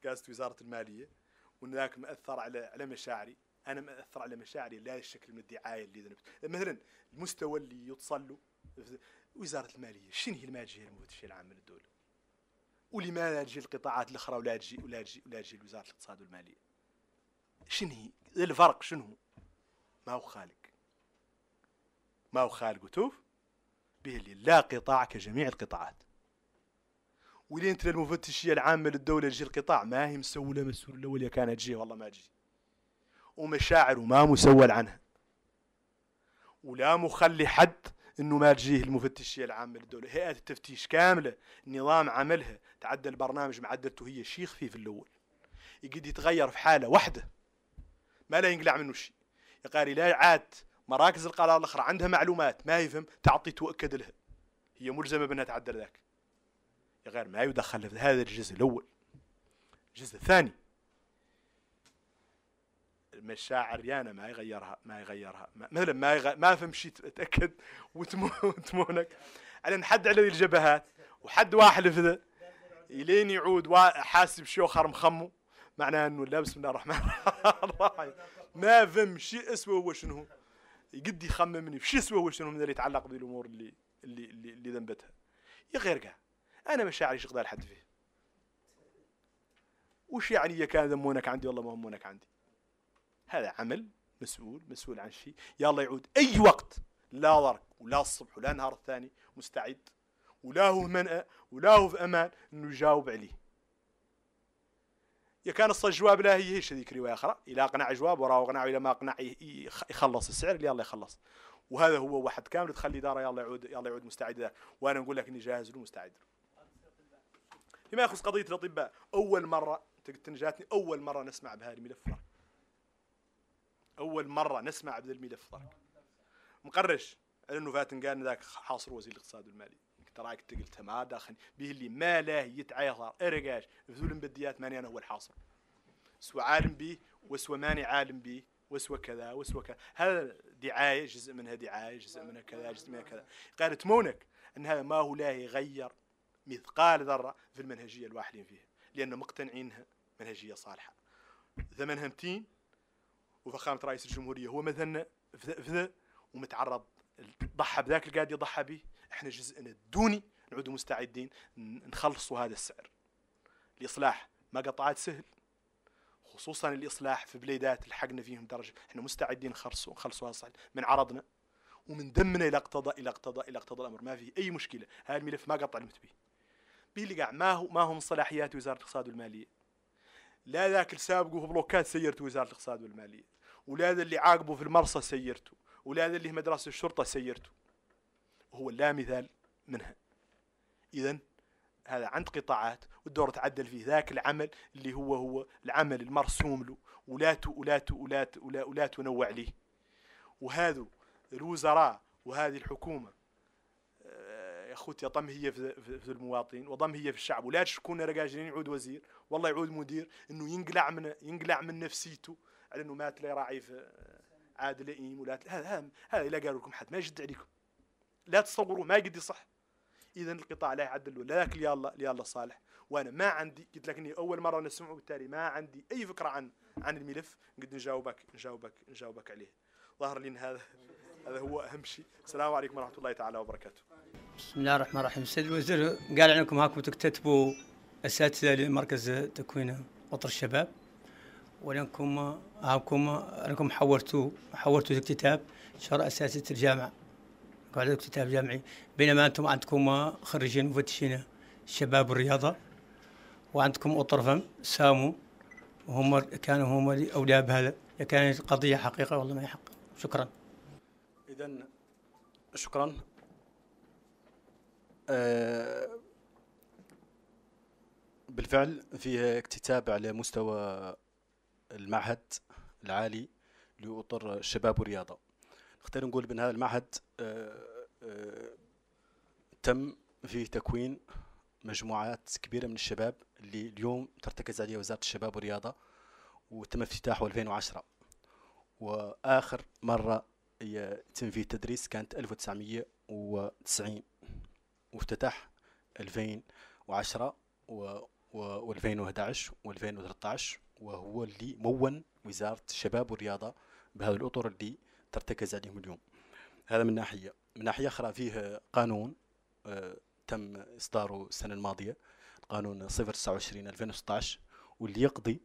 قاسة وزاره الماليه وان ذاك مأثر على على مشاعري انا مأثر على مشاعري لا الشكل من الدعايه اللي دنبت. مثلا المستوى اللي يتصل له وزاره الماليه شنو هي الماجهه المفتشيه العامه للدوله ولماذا تجي القطاعات الاخرى ولا تجي ولا تجي ولا تجي لوزاره الاقتصاد والماليه شنو هي الفرق شنو ما هو خالق ما هو خالق وتوف به لا قطاع كجميع القطاعات ولين انت المفتشية العامة للدولة تجي القطاع ما هي مسولة مسؤول الأولية كانت تجي والله ما تجي ومشاعر وما مسول عنها ولا مخلي حد انه ما تجيه المفتشيه العامه للدوله، هيئه التفتيش كامله، نظام عملها، تعدل البرنامج معدلته هي شيخ خفيف في الاول. يقدر يتغير في حاله واحده ما لا ينقلع منه شيء. يا قاري لا عاد مراكز القرار الاخرى عندها معلومات ما يفهم تعطي تؤكد لها هي ملزمه بانها تعدل ذاك غير ما يدخل في هذا الجزء الاول الجزء الثاني المشاعر يانا ما يغيرها ما يغيرها ما مثلا ما يغ... ما فهم شيء تاكد وتمونك على نحد على الجبهات وحد واحد في الين يعود حاسب شوخر مخمو معناه انه لا بسم الله الرحمن الرحيم ما فهم شيء اسوء هو شنو يقد يخممني في شو يسوى هو شنو من اللي يتعلق بالامور اللي اللي اللي, اللي ذنبتها يا غير كاع انا مش شاعر شغل حد فيه وش يعني يا كان ذمونك عندي والله ما همونك عندي هذا عمل مسؤول مسؤول عن شيء يا الله يعود اي وقت لا ضرك ولا الصبح ولا النهار الثاني مستعد ولا هو منأى ولا هو في امان انه يجاوب عليه كان الصا جواب لا هي هيش هذيك رواية أخرى إلى أقنع جواب وراه أقنع إلى ما أقنع يخلص السعر اللي يلا يخلص وهذا هو واحد كامل تخلي داره يلا يعود يلا يعود مستعد له وأنا نقول لك إني جاهز له مستعد له فيما يخص قضية الأطباء أول مرة جاتني أول مرة نسمع بهذا الملف أول مرة نسمع بهذا الملف مقرش إنه فاتن قال ذاك حاصر وزير الاقتصاد والمالية تراك تقل تما داخل به اللي ما له يتعيثر ارقاش فذول بديات ماني انا هو الحاصل سوى عالم به وسوى ماني عالم به وسوى كذا وسوى كذا هذا دعايه جزء منها دعايه جزء منها كذا جزء منها كذا قالت مونك ان هذا ما هو لا يغير مثقال ذره في المنهجيه الواحدين فيها لان مقتنعينها منهجيه صالحه ثمنها متين وفخامه رئيس الجمهوريه هو مثلا فذا ومتعرض ضحى بذاك اللي قاعد يضحى به احنا جزءنا الدوني نعود مستعدين نخلصوا هذا السعر الاصلاح ما قطعات سهل خصوصا الاصلاح في بليدات لحقنا فيهم درجه احنا مستعدين نخلصوا نخلصوا هذا من عرضنا ومن دمنا الى اقتضى الى اقتضى الى اقتضى الامر ما في اي مشكله هذا الملف ما قطع المتبي به اللي قاع ما هو ما هو من صلاحيات وزاره الاقتصاد والماليه لا ذاك السابق وفي بلوكات سيرته وزاره الاقتصاد والماليه ولا ذا اللي عاقبه في المرصى سيرته ولا ذا اللي في مدرسه الشرطه سيرته هو لا مثال منها إذا هذا عند قطاعات والدور تعدل فيه ذاك العمل اللي هو هو العمل المرسوم له ولا ولا ولا ولا تنوع ليه وهذا الوزراء وهذه الحكومة آه، يا اخوتي طم هي في المواطن وضم هي في الشعب ولا تشكون قاجرين يعود وزير والله يعود مدير انه ينقلع من ينقلع من نفسيته على انه مات لا راعي في عادل ايم ولا هذا هذا الا قالوا لكم حد ما يجد عليكم لا تصوروا ما قد يصح اذا القطاع لا يعدل ولا يا الله يا الله صالح وانا ما عندي قلت لك اني اول مره نسمعه بالتالي ما عندي اي فكره عن عن الملف قد نجاوبك نجاوبك نجاوبك عليه ظهر لي ان هذا هذا هو اهم شيء السلام عليكم ورحمه الله تعالى وبركاته بسم الله الرحمن الرحيم سيد الوزير قال عنكم هاكم تكتتبوا اساتذه لمركز تكوين وطر الشباب ولانكم هاكم انكم حولتوا حولتوا الاكتتاب شراء اساتذه الجامعه قاعد اكتتاب جامعي بينما انتم عندكم خريجين مفتشين شباب الرياضه وعندكم اطرفهم ساموا وهم كانوا هم اولياء بهذا كانت القضيه حقيقه والله ما هي حق شكرا اذا شكرا أه بالفعل في اكتتاب على مستوى المعهد العالي لأطر الشباب والرياضة خلينا نقول بان هذا المعهد آه، آه، تم في تكوين مجموعات كبيره من الشباب اللي اليوم ترتكز عليها وزاره الشباب والرياضه وتم افتتاحه 2010 واخر مره يتم فيه التدريس كانت 1990 وافتتح 2010 و و2011 و2013 وهو اللي مون وزاره الشباب والرياضه بهذه الاطر اللي ترتكز عليهم اليوم هذا من ناحيه من ناحيه اخرى فيه قانون آه، تم اصداره السنه الماضيه قانون 029 2016 واللي يقضي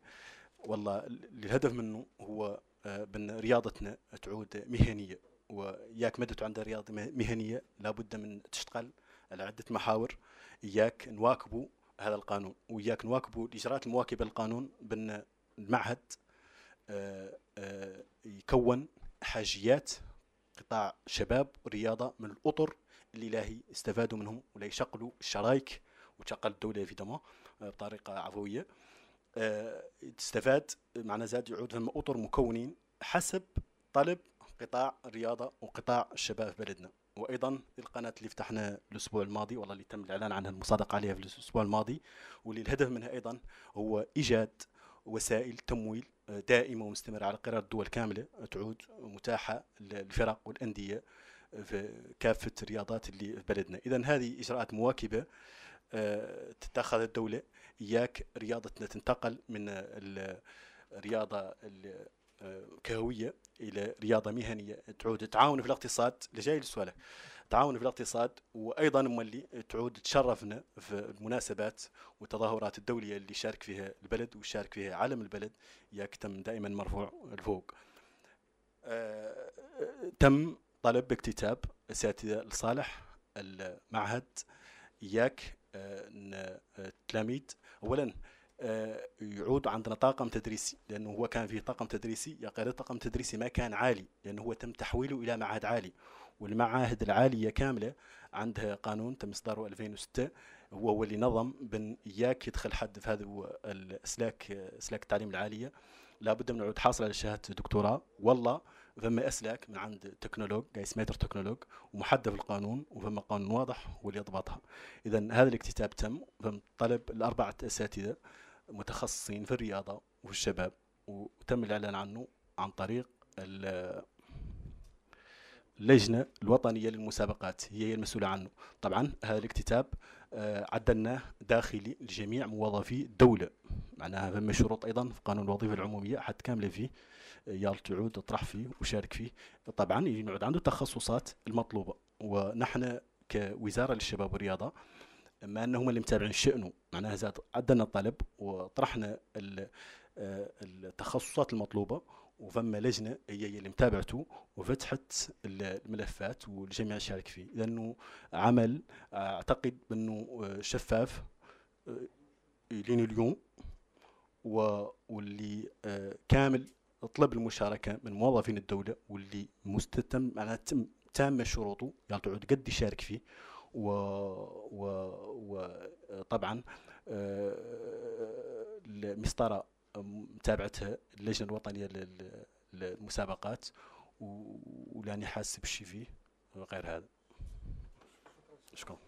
والله الهدف منه هو آه، بان رياضتنا تعود مهنيه وياك ما عندها رياضه مهنيه لابد من تشتغل على عده محاور اياك نواكبوا هذا القانون وياك نواكبوا الاجراءات المواكبه للقانون بان المعهد آه، يكون حاجيات قطاع شباب رياضة من الاطر اللي لاهي استفادوا منهم ولا يشقلوا الشرايك وتشقل الدوله ايفيدامون آه، بطريقه عفويه آه، تستفاد معنا زاد يعود فهم اطر مكونين حسب طلب قطاع الرياضه وقطاع الشباب في بلدنا وايضا القناه اللي فتحنا الاسبوع الماضي والله اللي تم الاعلان عنها المصادقه عليها في الاسبوع الماضي واللي الهدف منها ايضا هو ايجاد وسائل تمويل دائمه ومستمره على قرار الدول كامله تعود متاحه للفرق والانديه في كافه الرياضات اللي في بلدنا اذا هذه اجراءات مواكبه آه، تتخذ الدوله اياك رياضتنا تنتقل من الرياضه آه، كهويه الى رياضه مهنيه تعود تعاون في الاقتصاد لجاي لسؤالك تعاون في الاقتصاد وايضا مولي تعود تشرفنا في المناسبات والتظاهرات الدوليه اللي شارك فيها البلد وشارك فيها عالم البلد ياك تم دائما مرفوع لفوق آه، تم طلب اكتتاب اساتذه لصالح المعهد ياك التلاميذ آه، اولا آه، يعود عندنا طاقم تدريسي لانه هو كان فيه طاقم تدريسي يا قريت طاقم تدريسي ما كان عالي لانه هو تم تحويله الى معهد عالي والمعاهد العالية كاملة عندها قانون تم إصداره 2006 هو هو اللي نظم بن إياك يدخل حد في هذا الأسلاك أسلاك التعليم العالية لابد من العود حاصل على شهادة دكتوراه والله فما أسلاك من عند تكنولوج قايس ميتر تكنولوج ومحدد في القانون وفما قانون واضح هو اللي يضبطها إذا هذا الاكتتاب تم فم طلب الأربعة أساتذة متخصصين في الرياضة والشباب وتم الإعلان عنه عن طريق اللجنه الوطنيه للمسابقات هي هي المسؤوله عنه طبعا هذا الاكتتاب آه، عدلناه داخلي لجميع موظفي الدوله معناها فما شروط ايضا في قانون الوظيفه العموميه حتى كامله فيه آه، يال تعود تطرح فيه وشارك فيه طبعا يعود عنده التخصصات المطلوبه ونحن كوزاره للشباب والرياضه ما انهم اللي متابعين شانه معناها زاد عدلنا الطلب وطرحنا آه، التخصصات المطلوبه وفما لجنه هي اللي متابعته وفتحت الملفات والجميع شارك فيه لانه عمل اعتقد انه آه، شفاف آه، لين اليوم واللي آه، كامل طلب المشاركه من موظفين الدوله واللي مستتم تم تامه شروطه يعني عود قد يشارك فيه و وطبعا مسطره متابعتها اللجنه الوطنيه للمسابقات ولاني حاسس بالشي فيه غير هذا شكرا